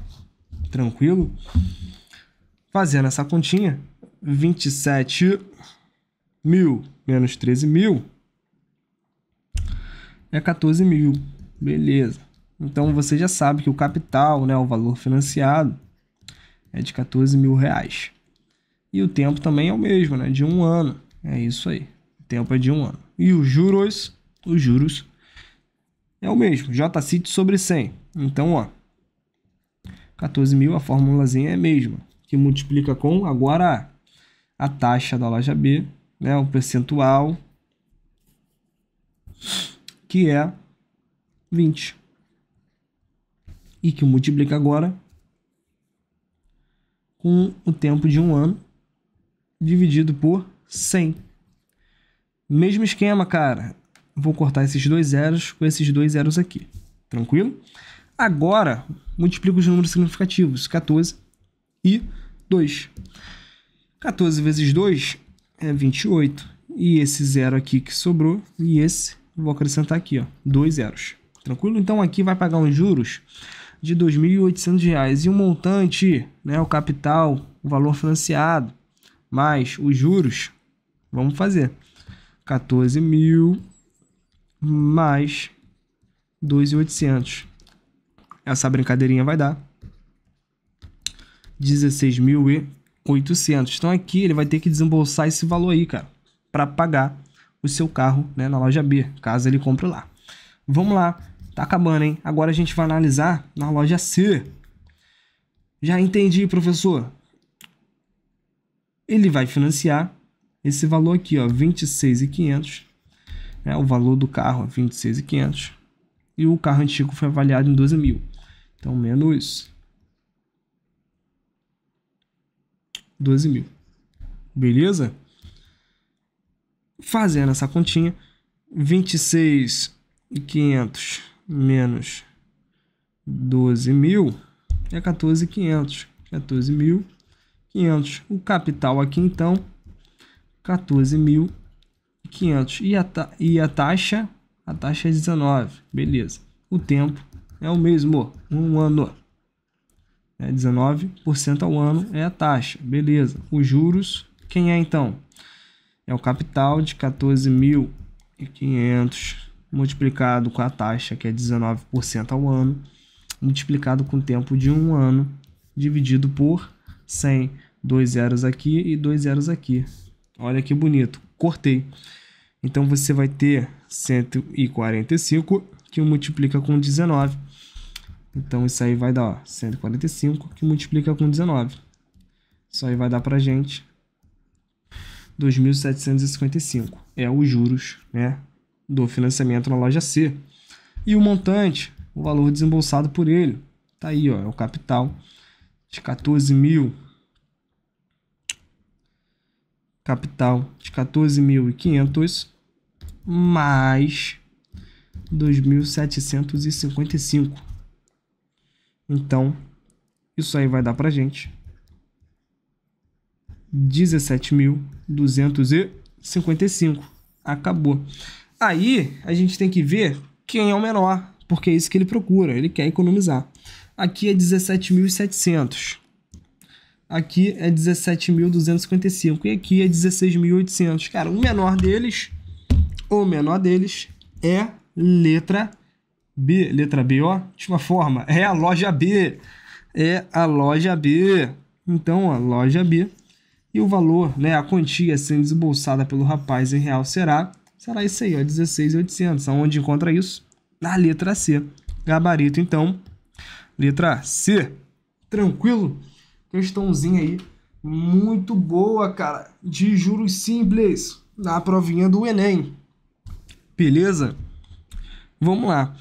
Tranquilo? Fazendo essa continha, 27 mil menos 13 mil é 14 mil. Beleza. Então você já sabe que o capital, né, o valor financiado, é de 14 mil reais. E o tempo também é o mesmo, né, de um ano. É isso aí. O tempo é de um ano. E os juros, os juros é o mesmo, JCIT sobre 100. Então, ó, 14 mil, a formulazinha é a mesma, que multiplica com agora a taxa da loja B, né, o percentual, que é 20 e que multiplica agora com o tempo de um ano dividido por 100. Mesmo esquema, cara. Vou cortar esses dois zeros com esses dois zeros aqui. Tranquilo? Agora, multiplico os números significativos, 14 e 2. 14 vezes 2 é 28. E esse zero aqui que sobrou, e esse, vou acrescentar aqui, ó, dois zeros. Tranquilo? Então aqui vai pagar uns juros de R$ 2.800 e o montante, né, o capital, o valor financiado, mais os juros, vamos fazer 14 mil mais 2.800. Essa brincadeirinha vai dar 16.800. Então aqui ele vai ter que desembolsar esse valor aí, cara, para pagar o seu carro, né, na loja B, caso ele compre lá. Vamos lá Tá acabando, hein? Agora a gente vai analisar na loja C. Já entendi, professor. Ele vai financiar esse valor aqui, ó, 26,500. é né? o valor do carro, 26,500. E o carro antigo foi avaliado em 12 mil. Então, menos 12 mil. Beleza? Fazendo essa continha, 26,500 menos 12.000 é 14.500. 14.500. O capital aqui, então, 14.500. E, a e a taxa? A taxa é 19. Beleza. O tempo é o mesmo, um ano. É 19% ao ano é a taxa. Beleza. Os juros, quem é então? É o capital de 14.500 multiplicado com a taxa, que é 19% ao ano, multiplicado com o tempo de um ano, dividido por 100. Dois zeros aqui e dois zeros aqui. Olha que bonito. Cortei. Então você vai ter 145 que multiplica com 19. Então isso aí vai dar ó, 145 que multiplica com 19. Isso aí vai dar para gente 2.755. É os juros, né? do financiamento na loja C. E o montante, o valor desembolsado por ele. Tá aí, ó, é o capital de 14 mil. Capital de 14.500 mais 2.755. Então, isso aí vai dar pra gente 17.255. Acabou. Aí a gente tem que ver quem é o menor, porque é isso que ele procura, ele quer economizar. Aqui é 17.700. Aqui é 17.255 e aqui é 16.800. Cara, o menor deles, o menor deles é letra B, letra B, ó, última forma, é a loja B. É a loja B. Então, a loja B e o valor, né, a quantia sendo desembolsada pelo rapaz em real será Será isso aí, ó, 16,800. Aonde encontra isso? Na letra C. Gabarito, então, letra C. Tranquilo? Questãozinha aí muito boa, cara, de juros simples na provinha do Enem. Beleza? Vamos lá.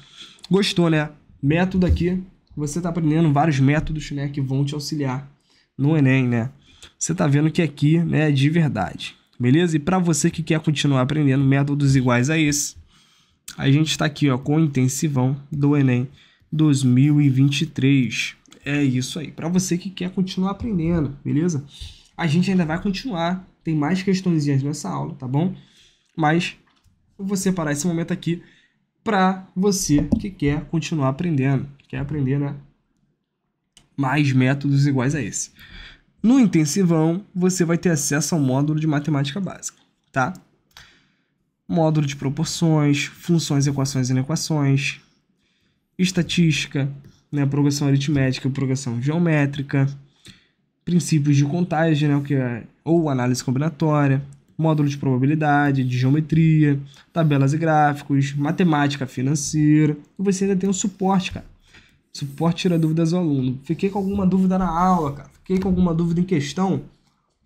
Gostou, né? Método aqui. Você tá aprendendo vários métodos, né, que vão te auxiliar no Enem, né? Você tá vendo que aqui, né, é de verdade beleza? E para você que quer continuar aprendendo métodos iguais a é esse, a gente está aqui ó, com o intensivão do Enem 2023. É isso aí. Para você que quer continuar aprendendo, beleza? A gente ainda vai continuar. Tem mais questõezinhas nessa aula, tá bom? Mas eu vou separar esse momento aqui para você que quer continuar aprendendo, que quer aprender, né? Mais métodos iguais a esse. No intensivão, você vai ter acesso ao módulo de matemática básica, tá? Módulo de proporções, funções, equações e inequações, estatística, né, progressão aritmética, progressão geométrica, princípios de contagem, né, o que é, ou análise combinatória, módulo de probabilidade, de geometria, tabelas e gráficos, matemática financeira. E você ainda tem um suporte, cara. Suporte tira dúvidas do aluno. Fiquei com alguma dúvida na aula, cara. Fiquei com alguma dúvida em questão?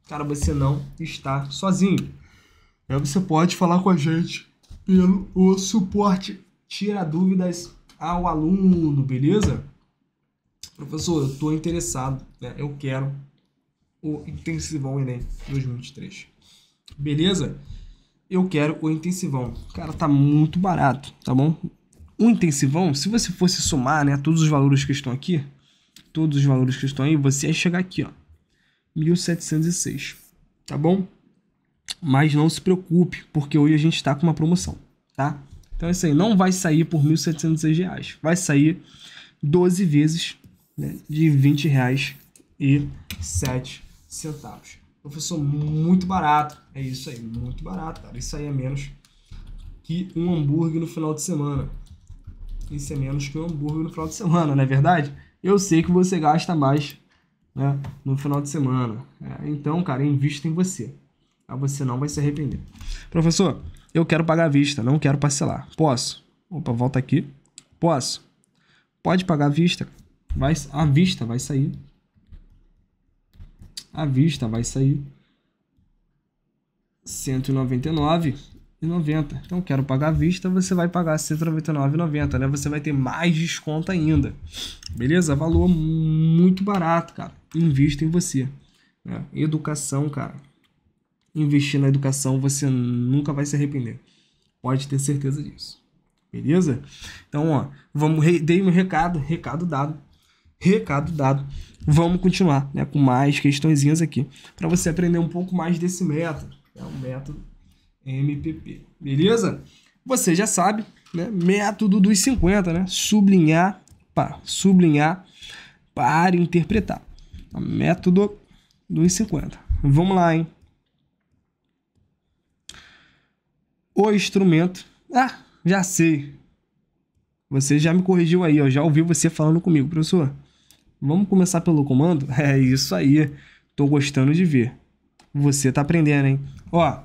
Cara, você não está sozinho. Aí é, você pode falar com a gente pelo o suporte. Tira dúvidas ao aluno, beleza? Professor, eu estou interessado, né? eu quero o Intensivão Enem 2023. Beleza? Eu quero o Intensivão. Cara, tá muito barato, tá bom? O Intensivão, se você fosse somar né, todos os valores que estão aqui, todos os valores que estão aí, você vai chegar aqui, ó, 1706, tá bom? Mas não se preocupe, porque hoje a gente está com uma promoção, tá? Então é isso aí, não vai sair por 1.706 reais, vai sair 12 vezes né, de 20 reais e 7 centavos. Professor, muito barato, é isso aí, muito barato, cara. Isso aí é menos que um hambúrguer no final de semana. Isso é menos que um hambúrguer no final de semana, não é verdade? eu sei que você gasta mais né, no final de semana. É, então, cara, invista em você. Aí você não vai se arrepender. Professor, eu quero pagar à vista, não quero parcelar. Posso? Opa, volta aqui. Posso? Pode pagar à vista. Vai, à vista vai sair. À vista vai sair. 199 R$199,90. Então, quero pagar à vista, você vai pagar R$199,90, né? Você vai ter mais desconto ainda. Beleza? Valor muito barato, cara. Invista em você. Né? Educação, cara. Investir na educação, você nunca vai se arrepender. Pode ter certeza disso. Beleza? Então, ó, vamos, dei um recado, recado dado. Recado dado. Vamos continuar, né, com mais questõezinhas aqui para você aprender um pouco mais desse método. É um método MPP. Beleza? Você já sabe, né? Método dos 50, né? Sublinhar, pá, sublinhar para interpretar. É método dos 50. Vamos lá, hein? O instrumento. Ah, já sei. Você já me corrigiu aí, ó. Já ouvi você falando comigo, professor. Vamos começar pelo comando? É isso aí. Tô gostando de ver. Você tá aprendendo, hein? Ó,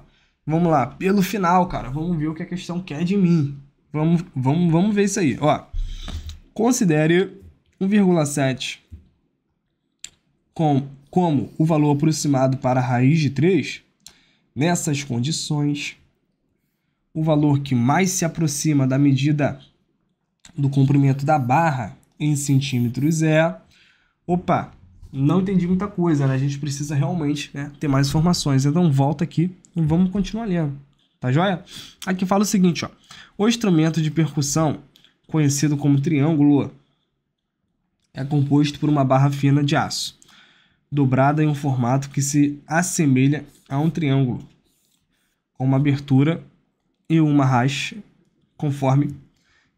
Vamos lá, pelo final, cara, vamos ver o que a questão quer de mim. Vamos, vamos, vamos ver isso aí. Ó, considere 1,7 com, como o valor aproximado para a raiz de 3. Nessas condições, o valor que mais se aproxima da medida do comprimento da barra em centímetros é. Opa, não entendi muita coisa, né? A gente precisa realmente né, ter mais informações. Então, volta aqui e vamos continuar lendo. Tá joia? Aqui fala o seguinte, ó. O instrumento de percussão, conhecido como triângulo, é composto por uma barra fina de aço, dobrada em um formato que se assemelha a um triângulo, com uma abertura e uma racha, conforme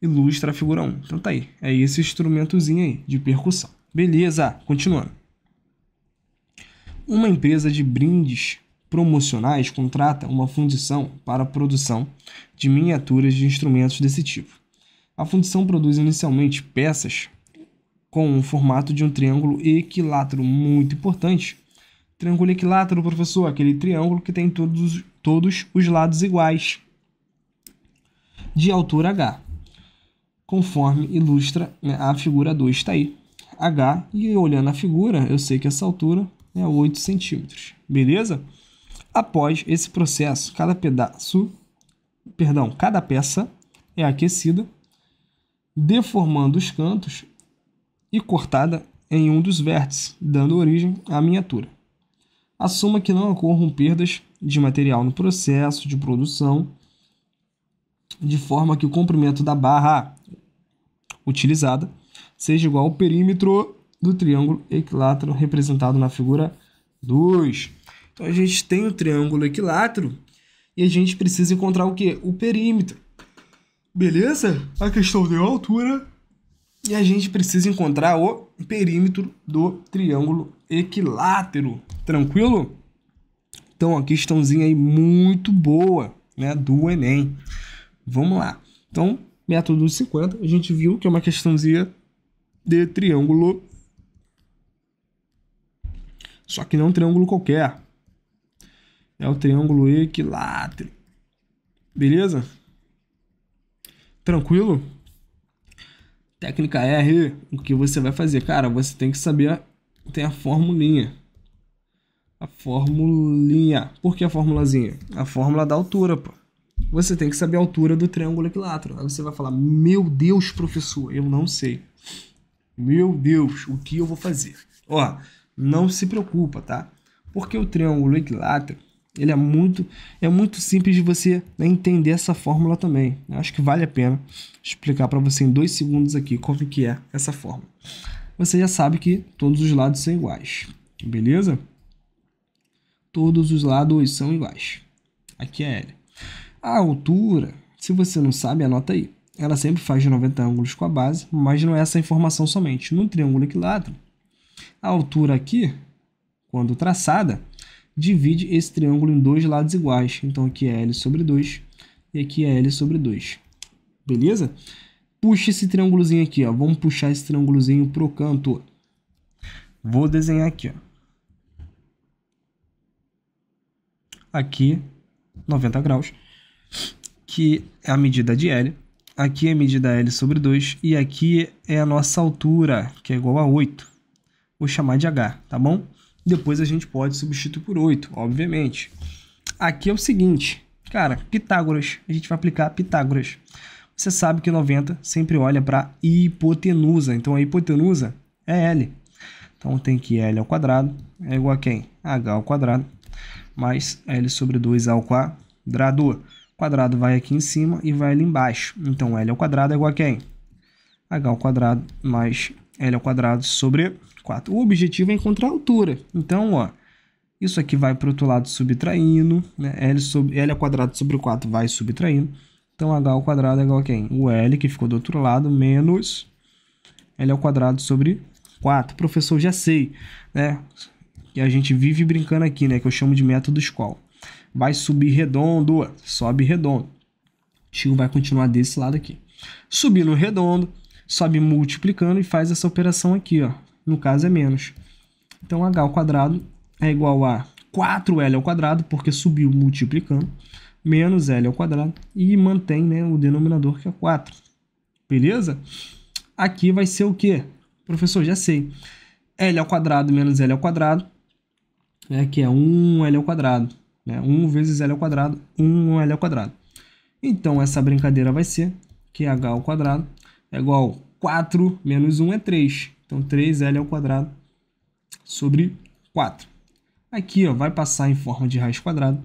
ilustra a figura 1. Então tá aí, é esse instrumentozinho aí de percussão. Beleza, continuando. Uma empresa de brindes promocionais contrata uma fundição para a produção de miniaturas de instrumentos desse tipo. A fundição produz inicialmente peças com o formato de um triângulo equilátero, muito importante. Triângulo equilátero, professor, aquele triângulo que tem todos, todos os lados iguais, de altura h, conforme ilustra né, a figura 2, está aí, h, e olhando a figura, eu sei que essa altura é 8 centímetros, beleza? Após esse processo, cada pedaço, perdão, cada peça é aquecida, deformando os cantos e cortada em um dos vértices, dando origem à miniatura. Assuma que não ocorram perdas de material no processo de produção, de forma que o comprimento da barra utilizada seja igual ao perímetro do triângulo equilátero representado na figura 2. Então a gente tem o triângulo equilátero e a gente precisa encontrar o quê? O perímetro. Beleza? A questão deu altura. E a gente precisa encontrar o perímetro do triângulo equilátero. Tranquilo? Então, a questãozinha aí muito boa, né, do ENEM. Vamos lá. Então, método 50, a gente viu que é uma questãozinha de triângulo só que não um triângulo qualquer, é o triângulo equilátero. Beleza? Tranquilo? Técnica R, o que você vai fazer? Cara, você tem que saber, tem a formulinha. A formulinha. Por que a formulazinha? A fórmula da altura, pô. Você tem que saber a altura do triângulo equilátero. Aí você vai falar, meu Deus, professor, eu não sei. Meu Deus, o que eu vou fazer? Ó, não se preocupa, tá? Porque o triângulo equilátero ele é muito, é muito simples de você né, entender essa fórmula também. Eu acho que vale a pena explicar para você em dois segundos aqui como que é essa fórmula. Você já sabe que todos os lados são iguais, beleza? Todos os lados são iguais. Aqui é L. A altura, se você não sabe, anota aí. Ela sempre faz de 90 ângulos com a base, mas não é essa informação somente. No triângulo equilátero, a altura aqui, quando traçada, divide esse triângulo em dois lados iguais. Então aqui é L sobre 2 e aqui é L sobre 2. Beleza? Puxa esse triângulozinho aqui, ó. Vamos puxar esse triângulozinho pro canto. Vou desenhar aqui, ó. Aqui, 90 graus, que é a medida de L. Aqui é a medida L sobre 2 e aqui é a nossa altura, que é igual a 8. Vou chamar de H, tá bom? Depois a gente pode substituir por 8, obviamente. Aqui é o seguinte, cara, Pitágoras, a gente vai aplicar Pitágoras. Você sabe que 90 sempre olha para hipotenusa, então a hipotenusa é L. Então tem que L ao quadrado é igual a quem? H ao quadrado mais L sobre 2 ao quadrado. O quadrado vai aqui em cima e vai ali embaixo. Então L ao quadrado é igual a quem? H ao quadrado mais L ao quadrado sobre 4. O objetivo é encontrar a altura. Então, ó, isso aqui vai para o outro lado subtraindo, né? L, sobre, L ao quadrado sobre 4 vai subtraindo. Então, H ao quadrado é igual a quem? O L, que ficou do outro lado, menos L ao quadrado sobre 4. Professor, já sei, né? E a gente vive brincando aqui, né? Que eu chamo de método escola. Vai subir redondo, sobe redondo. O tio vai continuar desse lado aqui. Subindo redondo, sobe multiplicando e faz essa operação aqui, ó. No caso é menos. Então h ao quadrado é igual a 4l ao quadrado, porque subiu multiplicando, menos l ao quadrado e mantém, né, o denominador que é 4. Beleza? Aqui vai ser o quê? Professor, já sei. L ao quadrado menos L ao quadrado, né, que é 1 L ao quadrado, né? 1 vezes L ao quadrado, 1 L ao quadrado. Então essa brincadeira vai ser que H ao quadrado é igual a 4 menos 1 é 3. Então, 3L ao quadrado sobre 4. Aqui ó, vai passar em forma de raiz quadrada.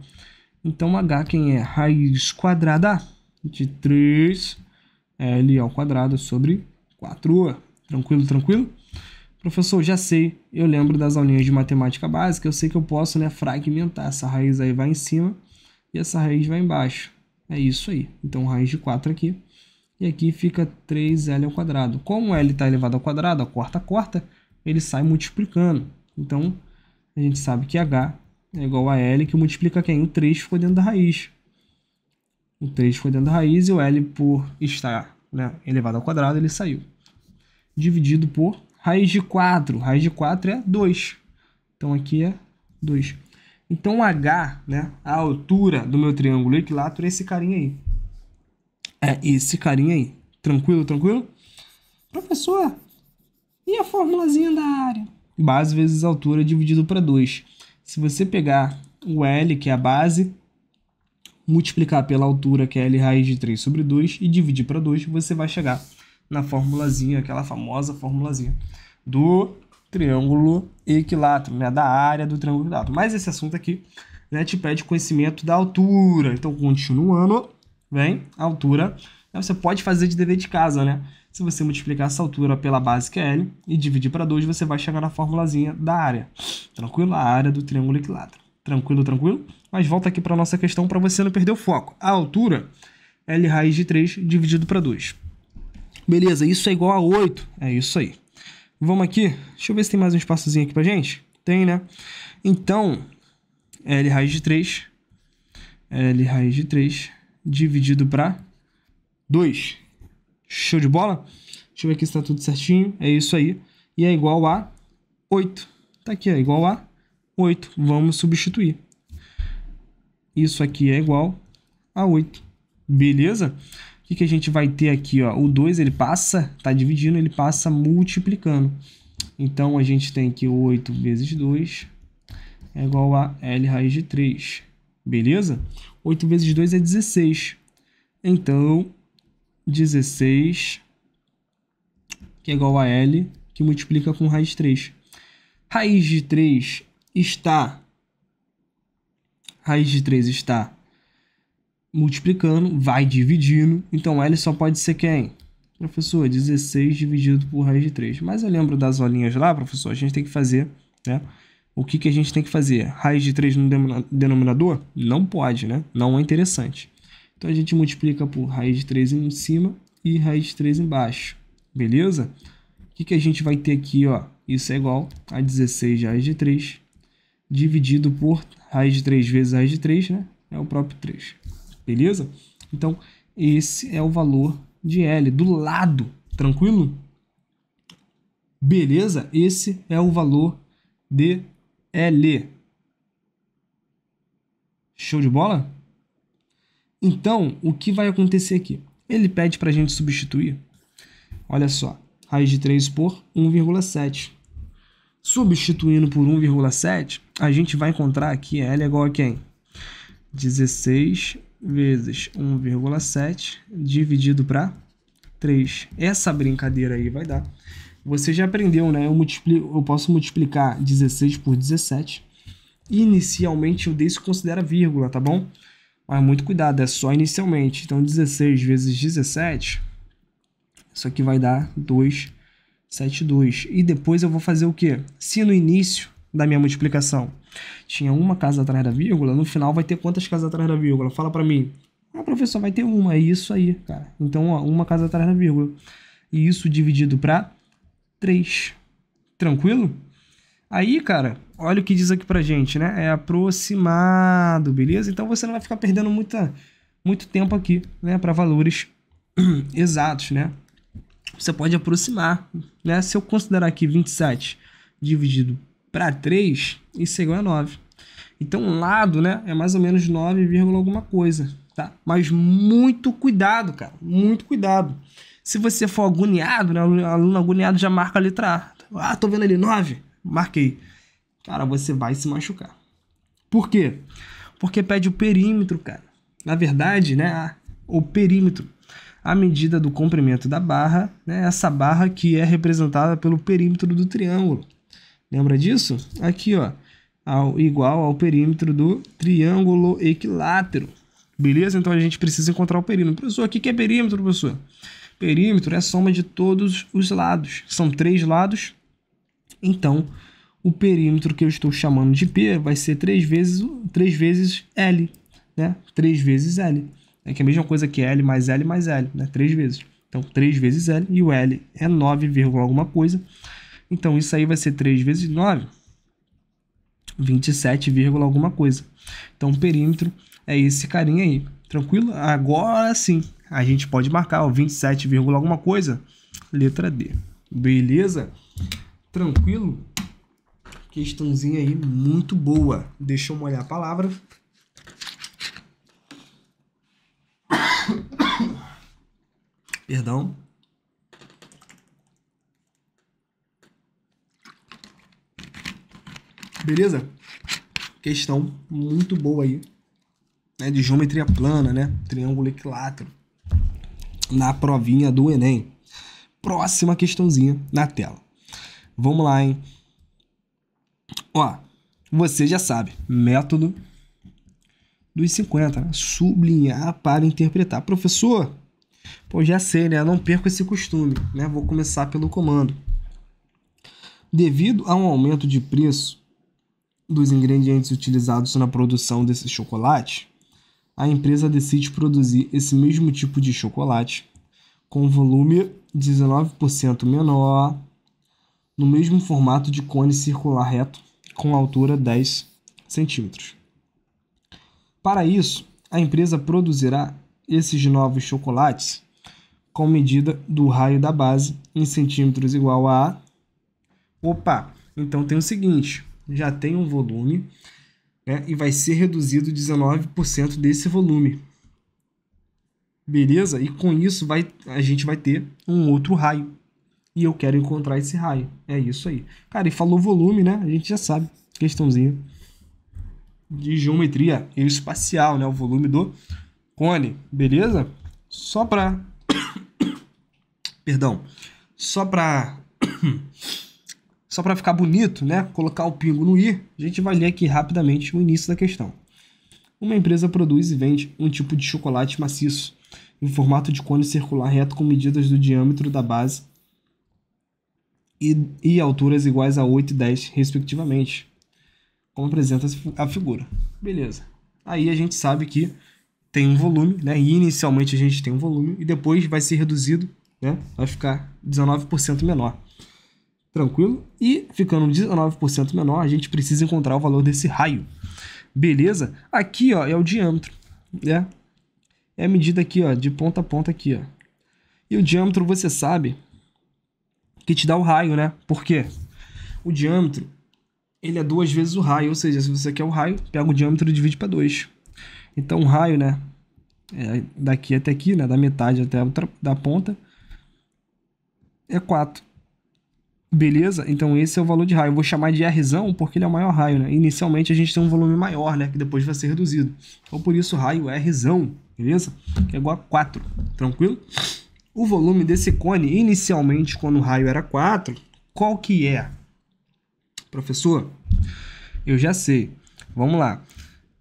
Então, H quem é? Raiz quadrada de 3L ao quadrado sobre 4 Tranquilo, tranquilo? Professor, já sei, eu lembro das aulinhas de matemática básica, eu sei que eu posso né, fragmentar. Essa raiz aí vai em cima e essa raiz vai embaixo. É isso aí. Então, raiz de 4 aqui e aqui fica 3L ao quadrado. Como L está elevado ao quadrado, a corta, corta, ele sai multiplicando. Então, a gente sabe que H é igual a L, que multiplica quem? O 3 ficou dentro da raiz. O 3 ficou dentro da raiz e o L, por estar né, elevado ao quadrado, ele saiu. Dividido por raiz de 4. Raiz de 4 é 2. Então, aqui é 2. Então, H, né, a altura do meu triângulo equilátero é esse carinha aí é esse carinha aí. Tranquilo, tranquilo? Professor, e a formulazinha da área? Base vezes altura é dividido para 2. Se você pegar o L, que é a base, multiplicar pela altura, que é L raiz de 3 sobre 2, e dividir para 2, você vai chegar na formulazinha, aquela famosa formulazinha do triângulo equilátero, né, da área do triângulo equilátero. Mas esse assunto aqui né, te pede conhecimento da altura. Então, continuando, vem a altura. Aí você pode fazer de dever de casa, né? Se você multiplicar essa altura pela base que é L e dividir para 2, você vai chegar na formulazinha da área. Tranquilo? A área do triângulo equilátero. Tranquilo, tranquilo? Mas volta aqui para nossa questão para você não perder o foco. A altura, L raiz de 3 dividido para 2. Beleza, isso é igual a 8. É isso aí. Vamos aqui. Deixa eu ver se tem mais um espaçozinho aqui para gente. Tem, né? Então, L raiz de 3. L raiz de 3 dividido para 2. Show de bola? Deixa eu ver aqui se está tudo certinho. É isso aí. E é igual a 8. Está aqui, é igual a 8. Vamos substituir. Isso aqui é igual a 8. Beleza? O que, que a gente vai ter aqui? Ó? O 2 ele passa, está dividindo, ele passa multiplicando. Então, a gente tem que 8 vezes 2 é igual a L raiz de 3. Beleza? 8 vezes 2 é 16. Então, 16, que é igual a L, que multiplica com raiz de 3. Raiz de 3 está... Raiz de 3 está multiplicando, vai dividindo. Então, L só pode ser quem? Professor, 16 dividido por raiz de 3. Mas eu lembro das aulinhas lá, professor, a gente tem que fazer, né? o que, que a gente tem que fazer? Raiz de 3 no denominador? Não pode, né? Não é interessante. Então a gente multiplica por raiz de 3 em cima e raiz de 3 embaixo. Beleza? O que, que a gente vai ter aqui? Ó? Isso é igual a 16 raiz de 3 dividido por raiz de 3 vezes raiz de 3, né? É o próprio 3. Beleza? Então, esse é o valor de L do lado. Tranquilo? Beleza? Esse é o valor de L. Show de bola? Então, o que vai acontecer aqui? Ele pede para a gente substituir, olha só, raiz de 3 por 1,7. Substituindo por 1,7, a gente vai encontrar aqui é L é igual a quem? 16 vezes 1,7 dividido para 3. Essa brincadeira aí vai dar você já aprendeu, né? Eu, multiplico, eu posso multiplicar 16 por 17. Inicialmente eu dei isso vírgula, tá bom? Mas muito cuidado, é só inicialmente. Então 16 vezes 17, isso aqui vai dar 2, 7, 2. E depois eu vou fazer o quê? Se no início da minha multiplicação tinha uma casa atrás da vírgula, no final vai ter quantas casas atrás da vírgula? Fala para mim. Ah, professor, vai ter uma, é isso aí, cara. Então, ó, uma casa atrás da vírgula. E isso dividido para 3. Tranquilo? Aí, cara, olha o que diz aqui pra gente, né? É aproximado, beleza? Então você não vai ficar perdendo muita, muito tempo aqui, né? Para valores exatos, né? Você pode aproximar, né? Se eu considerar aqui 27 dividido para 3, isso é igual a 9. Então, lado, né? É mais ou menos 9, alguma coisa, tá? Mas muito cuidado, cara. Muito cuidado. Se você for agoniado, né? Aluno agoniado já marca a letra A. Ah, tô vendo ali 9. Marquei. Cara, você vai se machucar. Por quê? Porque pede o perímetro, cara. Na verdade, né? O perímetro. A medida do comprimento da barra, né? Essa barra que é representada pelo perímetro do triângulo. Lembra disso? Aqui, ó. Ao, igual ao perímetro do triângulo equilátero. Beleza? Então a gente precisa encontrar o perímetro. Professor, o que é perímetro, professor? Perímetro é a soma de todos os lados. São três lados. Então, o perímetro que eu estou chamando de P vai ser 3 vezes, 3 vezes L. Né? 3 vezes L. É Que é a mesma coisa que L mais L mais L. Né? 3 vezes. Então, 3 vezes L. E o L é 9, alguma coisa. Então, isso aí vai ser 3 vezes 9. 27, alguma coisa. Então, o perímetro é esse carinha aí. Tranquilo? Agora sim a gente pode marcar o 27, alguma coisa, letra D. Beleza? Tranquilo? Questãozinha aí muito boa. Deixa eu molhar a palavra. Perdão. Beleza? Questão muito boa aí. Né, de geometria plana, né? Triângulo equilátero na provinha do Enem. Próxima questãozinha na tela. Vamos lá, hein? Ó, você já sabe, método dos 50, né? sublinhar para interpretar. Professor, pô, já sei, né? não perco esse costume, né? Vou começar pelo comando. Devido a um aumento de preço dos ingredientes utilizados na produção desse chocolate, a empresa decide produzir esse mesmo tipo de chocolate com volume 19% menor, no mesmo formato de cone circular reto, com altura 10 centímetros. Para isso, a empresa produzirá esses novos chocolates com medida do raio da base em centímetros igual a. Opa! Então tem o seguinte: já tem um volume né, e vai ser reduzido 19% desse volume. Beleza? E com isso vai, a gente vai ter um outro raio. E eu quero encontrar esse raio. É isso aí. Cara, e falou volume, né? A gente já sabe. Questãozinha de geometria espacial, né? O volume do cone, beleza? Só para... Perdão. Só para só para ficar bonito, né? Colocar o pingo no i, a gente vai ler aqui rapidamente o início da questão. Uma empresa produz e vende um tipo de chocolate maciço em formato de cone circular reto com medidas do diâmetro da base e, e alturas iguais a 8 e 10, respectivamente, como apresenta a figura. Beleza. Aí a gente sabe que tem um volume, né? E inicialmente a gente tem um volume e depois vai ser reduzido, né? Vai ficar 19% menor. Tranquilo? E ficando 19% menor, a gente precisa encontrar o valor desse raio. Beleza? Aqui, ó, é o diâmetro, né? É a medida aqui, ó, de ponta a ponta aqui, ó. E o diâmetro, você sabe, que te dá o raio, né? Por quê? O diâmetro, ele é duas vezes o raio, ou seja, se você quer o raio, pega o diâmetro e divide para 2. Então, o raio, né, é daqui até aqui, né, da metade até a outra, da ponta, é 4. Beleza? Então esse é o valor de raio. Eu vou chamar de R porque ele é o maior raio, né? Inicialmente a gente tem um volume maior, né? Que depois vai ser reduzido. Então por isso raio é R, beleza? Que é igual a 4, tranquilo? O volume desse cone, inicialmente, quando o raio era 4, qual que é? Professor, eu já sei. Vamos lá.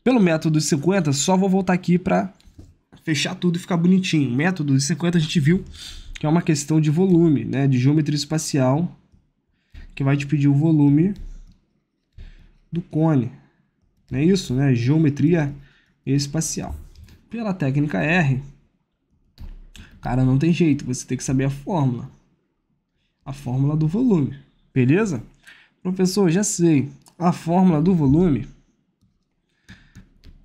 Pelo método dos 50, só vou voltar aqui para fechar tudo e ficar bonitinho. método dos 50 a gente viu que é uma questão de volume, né? De geometria espacial que vai te pedir o volume do cone. Não é isso, né? Geometria espacial. Pela técnica R, cara, não tem jeito, você tem que saber a fórmula. A fórmula do volume, beleza? Professor, já sei. A fórmula do volume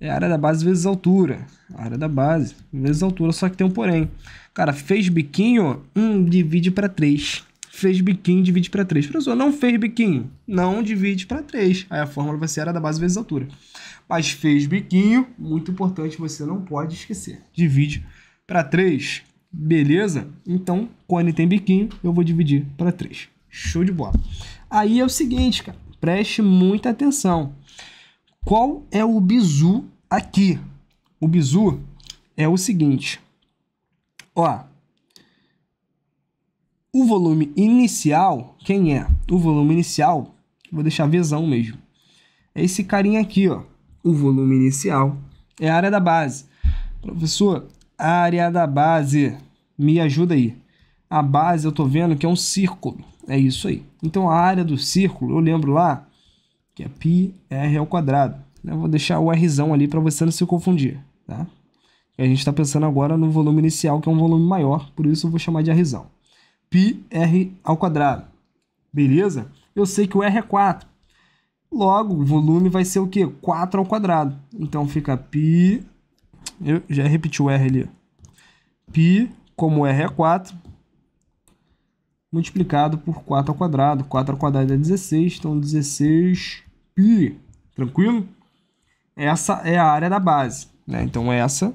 é a área da base vezes altura. A área da base vezes altura, só que tem um porém. Cara, fez biquinho, um divide para 3 fez biquinho, divide para 3. Professor, não fez biquinho, não divide para 3. Aí a fórmula vai ser a da base vezes a altura. Mas fez biquinho, muito importante, você não pode esquecer. Divide para 3, beleza? Então, quando tem biquinho, eu vou dividir para 3. Show de bola. Aí é o seguinte, cara, preste muita atenção. Qual é o bizu aqui? O bizu é o seguinte. Ó, o volume inicial, quem é? O volume inicial, vou deixar visão mesmo. É esse carinha aqui, ó. O volume inicial é a área da base. Professor, área da base, me ajuda aí. A base eu tô vendo que é um círculo, é isso aí. Então a área do círculo, eu lembro lá que é πr ao quadrado. Eu vou deixar o Rzão ali para você não se confundir, tá? a gente está pensando agora no volume inicial, que é um volume maior, por isso eu vou chamar de Rzão πr ao quadrado. Beleza? Eu sei que o r é 4. Logo, o volume vai ser o quê? 4 ao quadrado. Então fica π... Eu já repeti o r ali. π, como r é 4, multiplicado por 4 ao quadrado. 4 ao quadrado é 16, então 16 π. Tranquilo? Essa é a área da base. Né? Então essa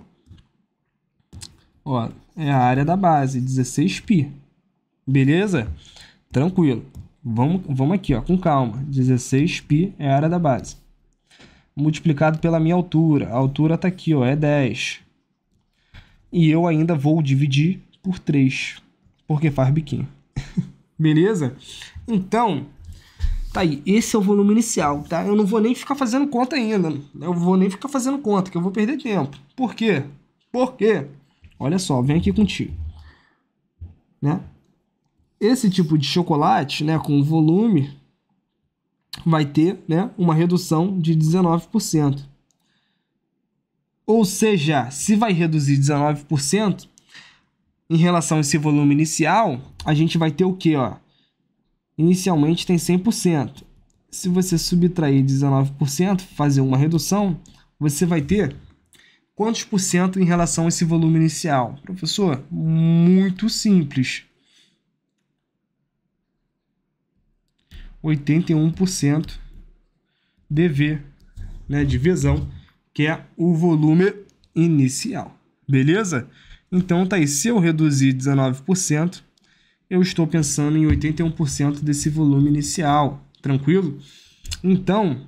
ó, é a área da base, 16 π. Beleza? Tranquilo. Vamos, vamos aqui, ó, com calma. 16π é a área da base. Multiplicado pela minha altura. A altura está aqui, ó, é 10. E eu ainda vou dividir por 3, porque faz biquinho. Beleza? Então, Tá aí, esse é o volume inicial, tá? Eu não vou nem ficar fazendo conta ainda. Eu vou nem ficar fazendo conta, que eu vou perder tempo. Por quê? Por quê? Olha só, vem aqui contigo. Né? esse tipo de chocolate, né, com volume, vai ter né, uma redução de 19%. Ou seja, se vai reduzir 19% em relação a esse volume inicial, a gente vai ter o que? Inicialmente tem 100%. Se você subtrair 19%, fazer uma redução, você vai ter quantos por cento em relação a esse volume inicial? Professor, muito simples. 81% DV, né, de visão, que é o volume inicial. Beleza? Então tá aí, se eu reduzir 19%, eu estou pensando em 81% desse volume inicial, tranquilo? Então,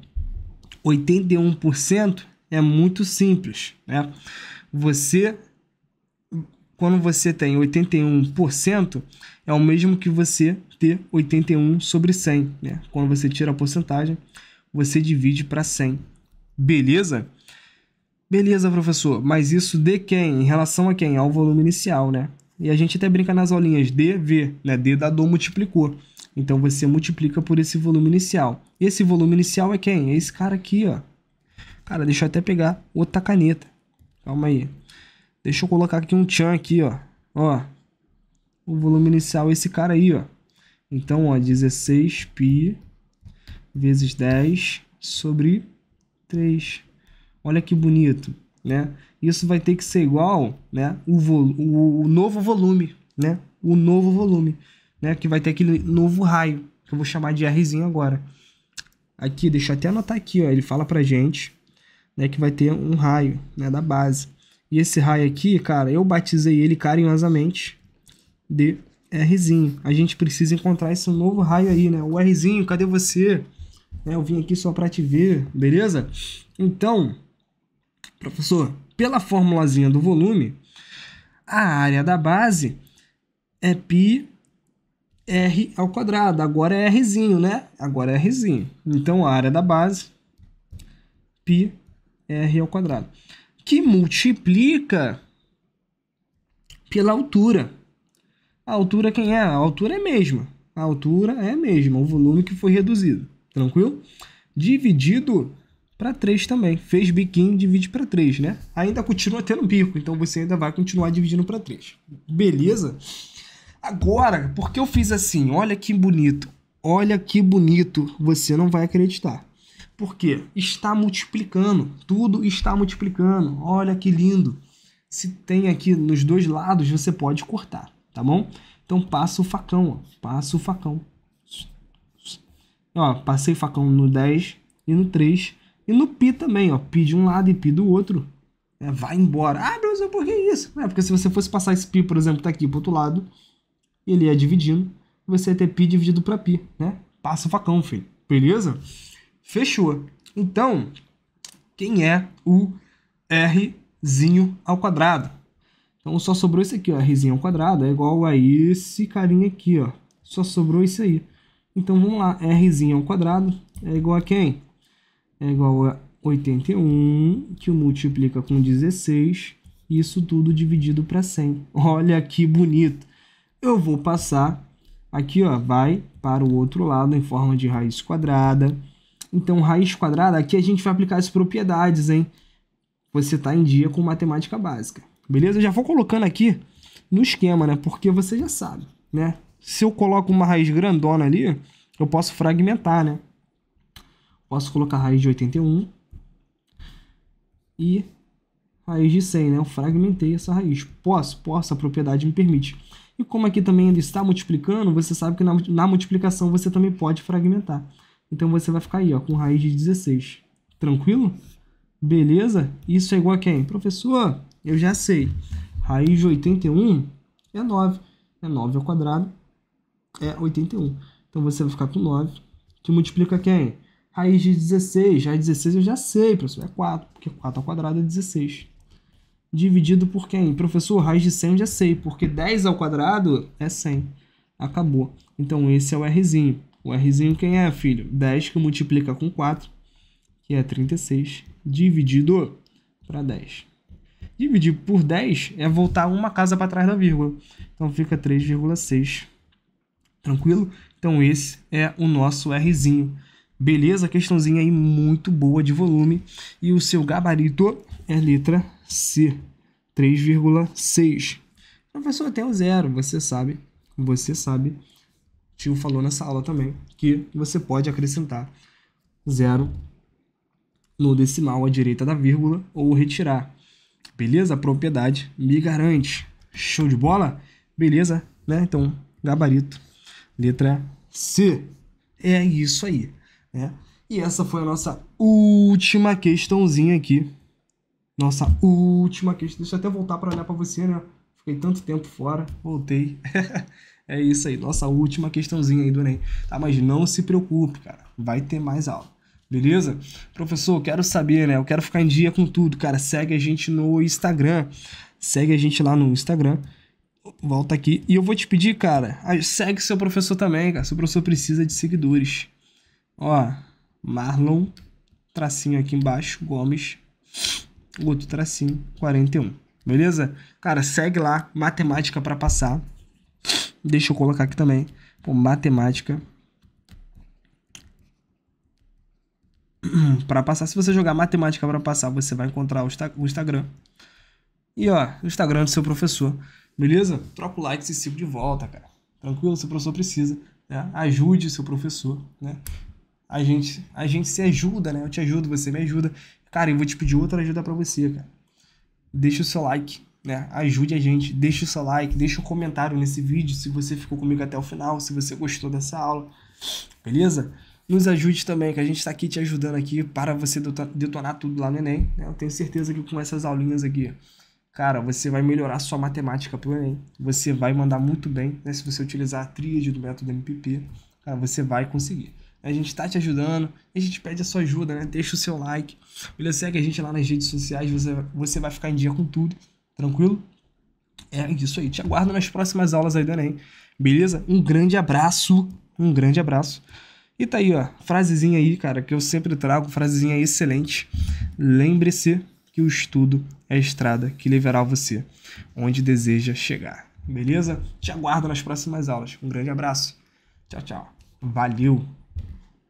81% é muito simples, né? Você quando você tem 81%, é o mesmo que você ter 81 sobre 100. Né? Quando você tira a porcentagem, você divide para 100. Beleza? Beleza, professor, mas isso de quem? Em relação a quem? Ao volume inicial, né? E a gente até brinca nas aulinhas D, V, né? D da dor multiplicou. Então você multiplica por esse volume inicial. esse volume inicial é quem? É esse cara aqui, ó. Cara, deixa eu até pegar outra caneta. Calma aí. Deixa eu colocar aqui um tchan aqui, ó. Ó, o volume inicial é esse cara aí, ó. Então, ó, 16 pi vezes 10 sobre 3. Olha que bonito, né? Isso vai ter que ser igual, né, o, vo o, o novo volume, né? O novo volume, né, que vai ter aquele novo raio, que eu vou chamar de Rzinho agora. Aqui, deixa eu até anotar aqui, ó, ele fala pra gente, né, que vai ter um raio, né, da base. E esse raio aqui, cara, eu batizei ele carinhosamente de Rzinho. A gente precisa encontrar esse novo raio aí, né? O Rzinho, cadê você? É, eu vim aqui só para te ver, beleza? Então, professor, pela formulazinha do volume, a área da base é π r ao quadrado. Agora é rzinho, né? Agora é rzinho. Então a área da base π r ao quadrado, que multiplica pela altura. A altura quem é? A altura é a mesma. A altura é a mesma, o volume que foi reduzido. Tranquilo? Dividido para 3 também. Fez biquinho, divide para 3, né? Ainda continua tendo bico, então você ainda vai continuar dividindo para 3. Beleza? Agora, porque eu fiz assim? Olha que bonito. Olha que bonito. Você não vai acreditar. Por quê? Está multiplicando. Tudo está multiplicando. Olha que lindo. Se tem aqui nos dois lados, você pode cortar tá bom? Então passa o facão, ó, passa o facão. Ó, passei facão no 10 e no 3 e no pi também, ó, pi de um lado e pi do outro. É, vai embora. Ah, Bruno, por que isso? É, porque se você fosse passar esse pi, por exemplo, tá aqui pro outro lado, ele ia dividindo, você ia ter pi dividido para pi, né? Passa o facão, filho. Beleza? Fechou. Então, quem é o Rzinho ao quadrado? Então só sobrou isso aqui, ó. Rzinho ao quadrado é igual a esse carinha aqui, ó. Só sobrou isso aí. Então vamos lá, Rzinho ao quadrado é igual a quem? É igual a 81, que multiplica com 16, isso tudo dividido para 100. Olha que bonito! Eu vou passar aqui, ó, vai para o outro lado em forma de raiz quadrada. Então, raiz quadrada, aqui a gente vai aplicar as propriedades, hein? Você está em dia com matemática básica. Beleza? Eu já vou colocando aqui no esquema, né? Porque você já sabe, né? Se eu coloco uma raiz grandona ali, eu posso fragmentar, né? Posso colocar raiz de 81 e raiz de 100, né? Eu fragmentei essa raiz. Posso? Posso, a propriedade me permite. E como aqui também ainda está multiplicando, você sabe que na, na multiplicação você também pode fragmentar. Então você vai ficar aí, ó, com raiz de 16. Tranquilo? Beleza? Isso é igual a quem? Professor, eu já sei. Raiz de 81 é 9. É 9 ao quadrado, é 81. Então você vai ficar com 9, que multiplica quem? Raiz de 16. Raiz de 16 eu já sei, professor, é 4, porque 4 ao quadrado é 16. Dividido por quem? Professor, raiz de 100 eu já sei, porque 10 ao quadrado é 100. Acabou. Então esse é o Rzinho. O Rzinho quem é, filho? 10 que multiplica com 4, que é 36, dividido para 10. Dividir por 10 é voltar uma casa para trás da vírgula. Então fica 3,6. Tranquilo? Então esse é o nosso Rzinho. Beleza? Questãozinha aí muito boa de volume. E o seu gabarito é letra C, 3,6. Professor, até o zero, você sabe, você sabe. tio falou nessa aula também que você pode acrescentar zero no decimal à direita da vírgula ou retirar. Beleza? A propriedade me garante. Show de bola? Beleza, né? Então, gabarito. Letra C. É isso aí, né? E essa foi a nossa última questãozinha aqui. Nossa última questão. Deixa eu até voltar para olhar para você, né? Fiquei tanto tempo fora, voltei. é isso aí, nossa última questãozinha aí do Enem. Tá, mas não se preocupe, cara. Vai ter mais aula. Beleza? Professor, quero saber, né? Eu quero ficar em dia com tudo, cara. Segue a gente no Instagram. Segue a gente lá no Instagram. Volta aqui. E eu vou te pedir, cara, segue seu professor também, cara. Seu professor precisa de seguidores. Ó, Marlon, tracinho aqui embaixo, Gomes, outro tracinho, 41. Beleza? Cara, segue lá, matemática para passar. Deixa eu colocar aqui também. Pô, matemática para passar. Se você jogar matemática para passar, você vai encontrar o, o Instagram. E ó, o Instagram do seu professor. Beleza? Troca o like e siga de volta, cara. Tranquilo? Seu professor precisa. Né? Ajude seu professor, né? A gente, a gente se ajuda, né? Eu te ajudo, você me ajuda. Cara, eu vou te pedir outra ajuda para você, cara. Deixa o seu like, né? Ajude a gente, deixa o seu like, deixa um comentário nesse vídeo se você ficou comigo até o final, se você gostou dessa aula. Beleza? nos ajude também, que a gente está aqui te ajudando aqui para você detonar tudo lá no Enem. Né? Eu tenho certeza que com essas aulinhas aqui, cara, você vai melhorar sua matemática para o Enem. Você vai mandar muito bem, né? Se você utilizar a tríade do método MPP, cara, você vai conseguir. A gente está te ajudando, a gente pede a sua ajuda, né? Deixa o seu like. Olha, segue a gente lá nas redes sociais, você, você vai ficar em dia com tudo, tranquilo? É isso aí. Te aguardo nas próximas aulas aí do Enem, beleza? Um grande abraço, um grande abraço. E tá aí, ó, frasezinha aí, cara, que eu sempre trago, frasezinha excelente. Lembre-se que o estudo é a estrada que levará você onde deseja chegar. Beleza? Te aguardo nas próximas aulas. Um grande abraço. Tchau, tchau. Valeu!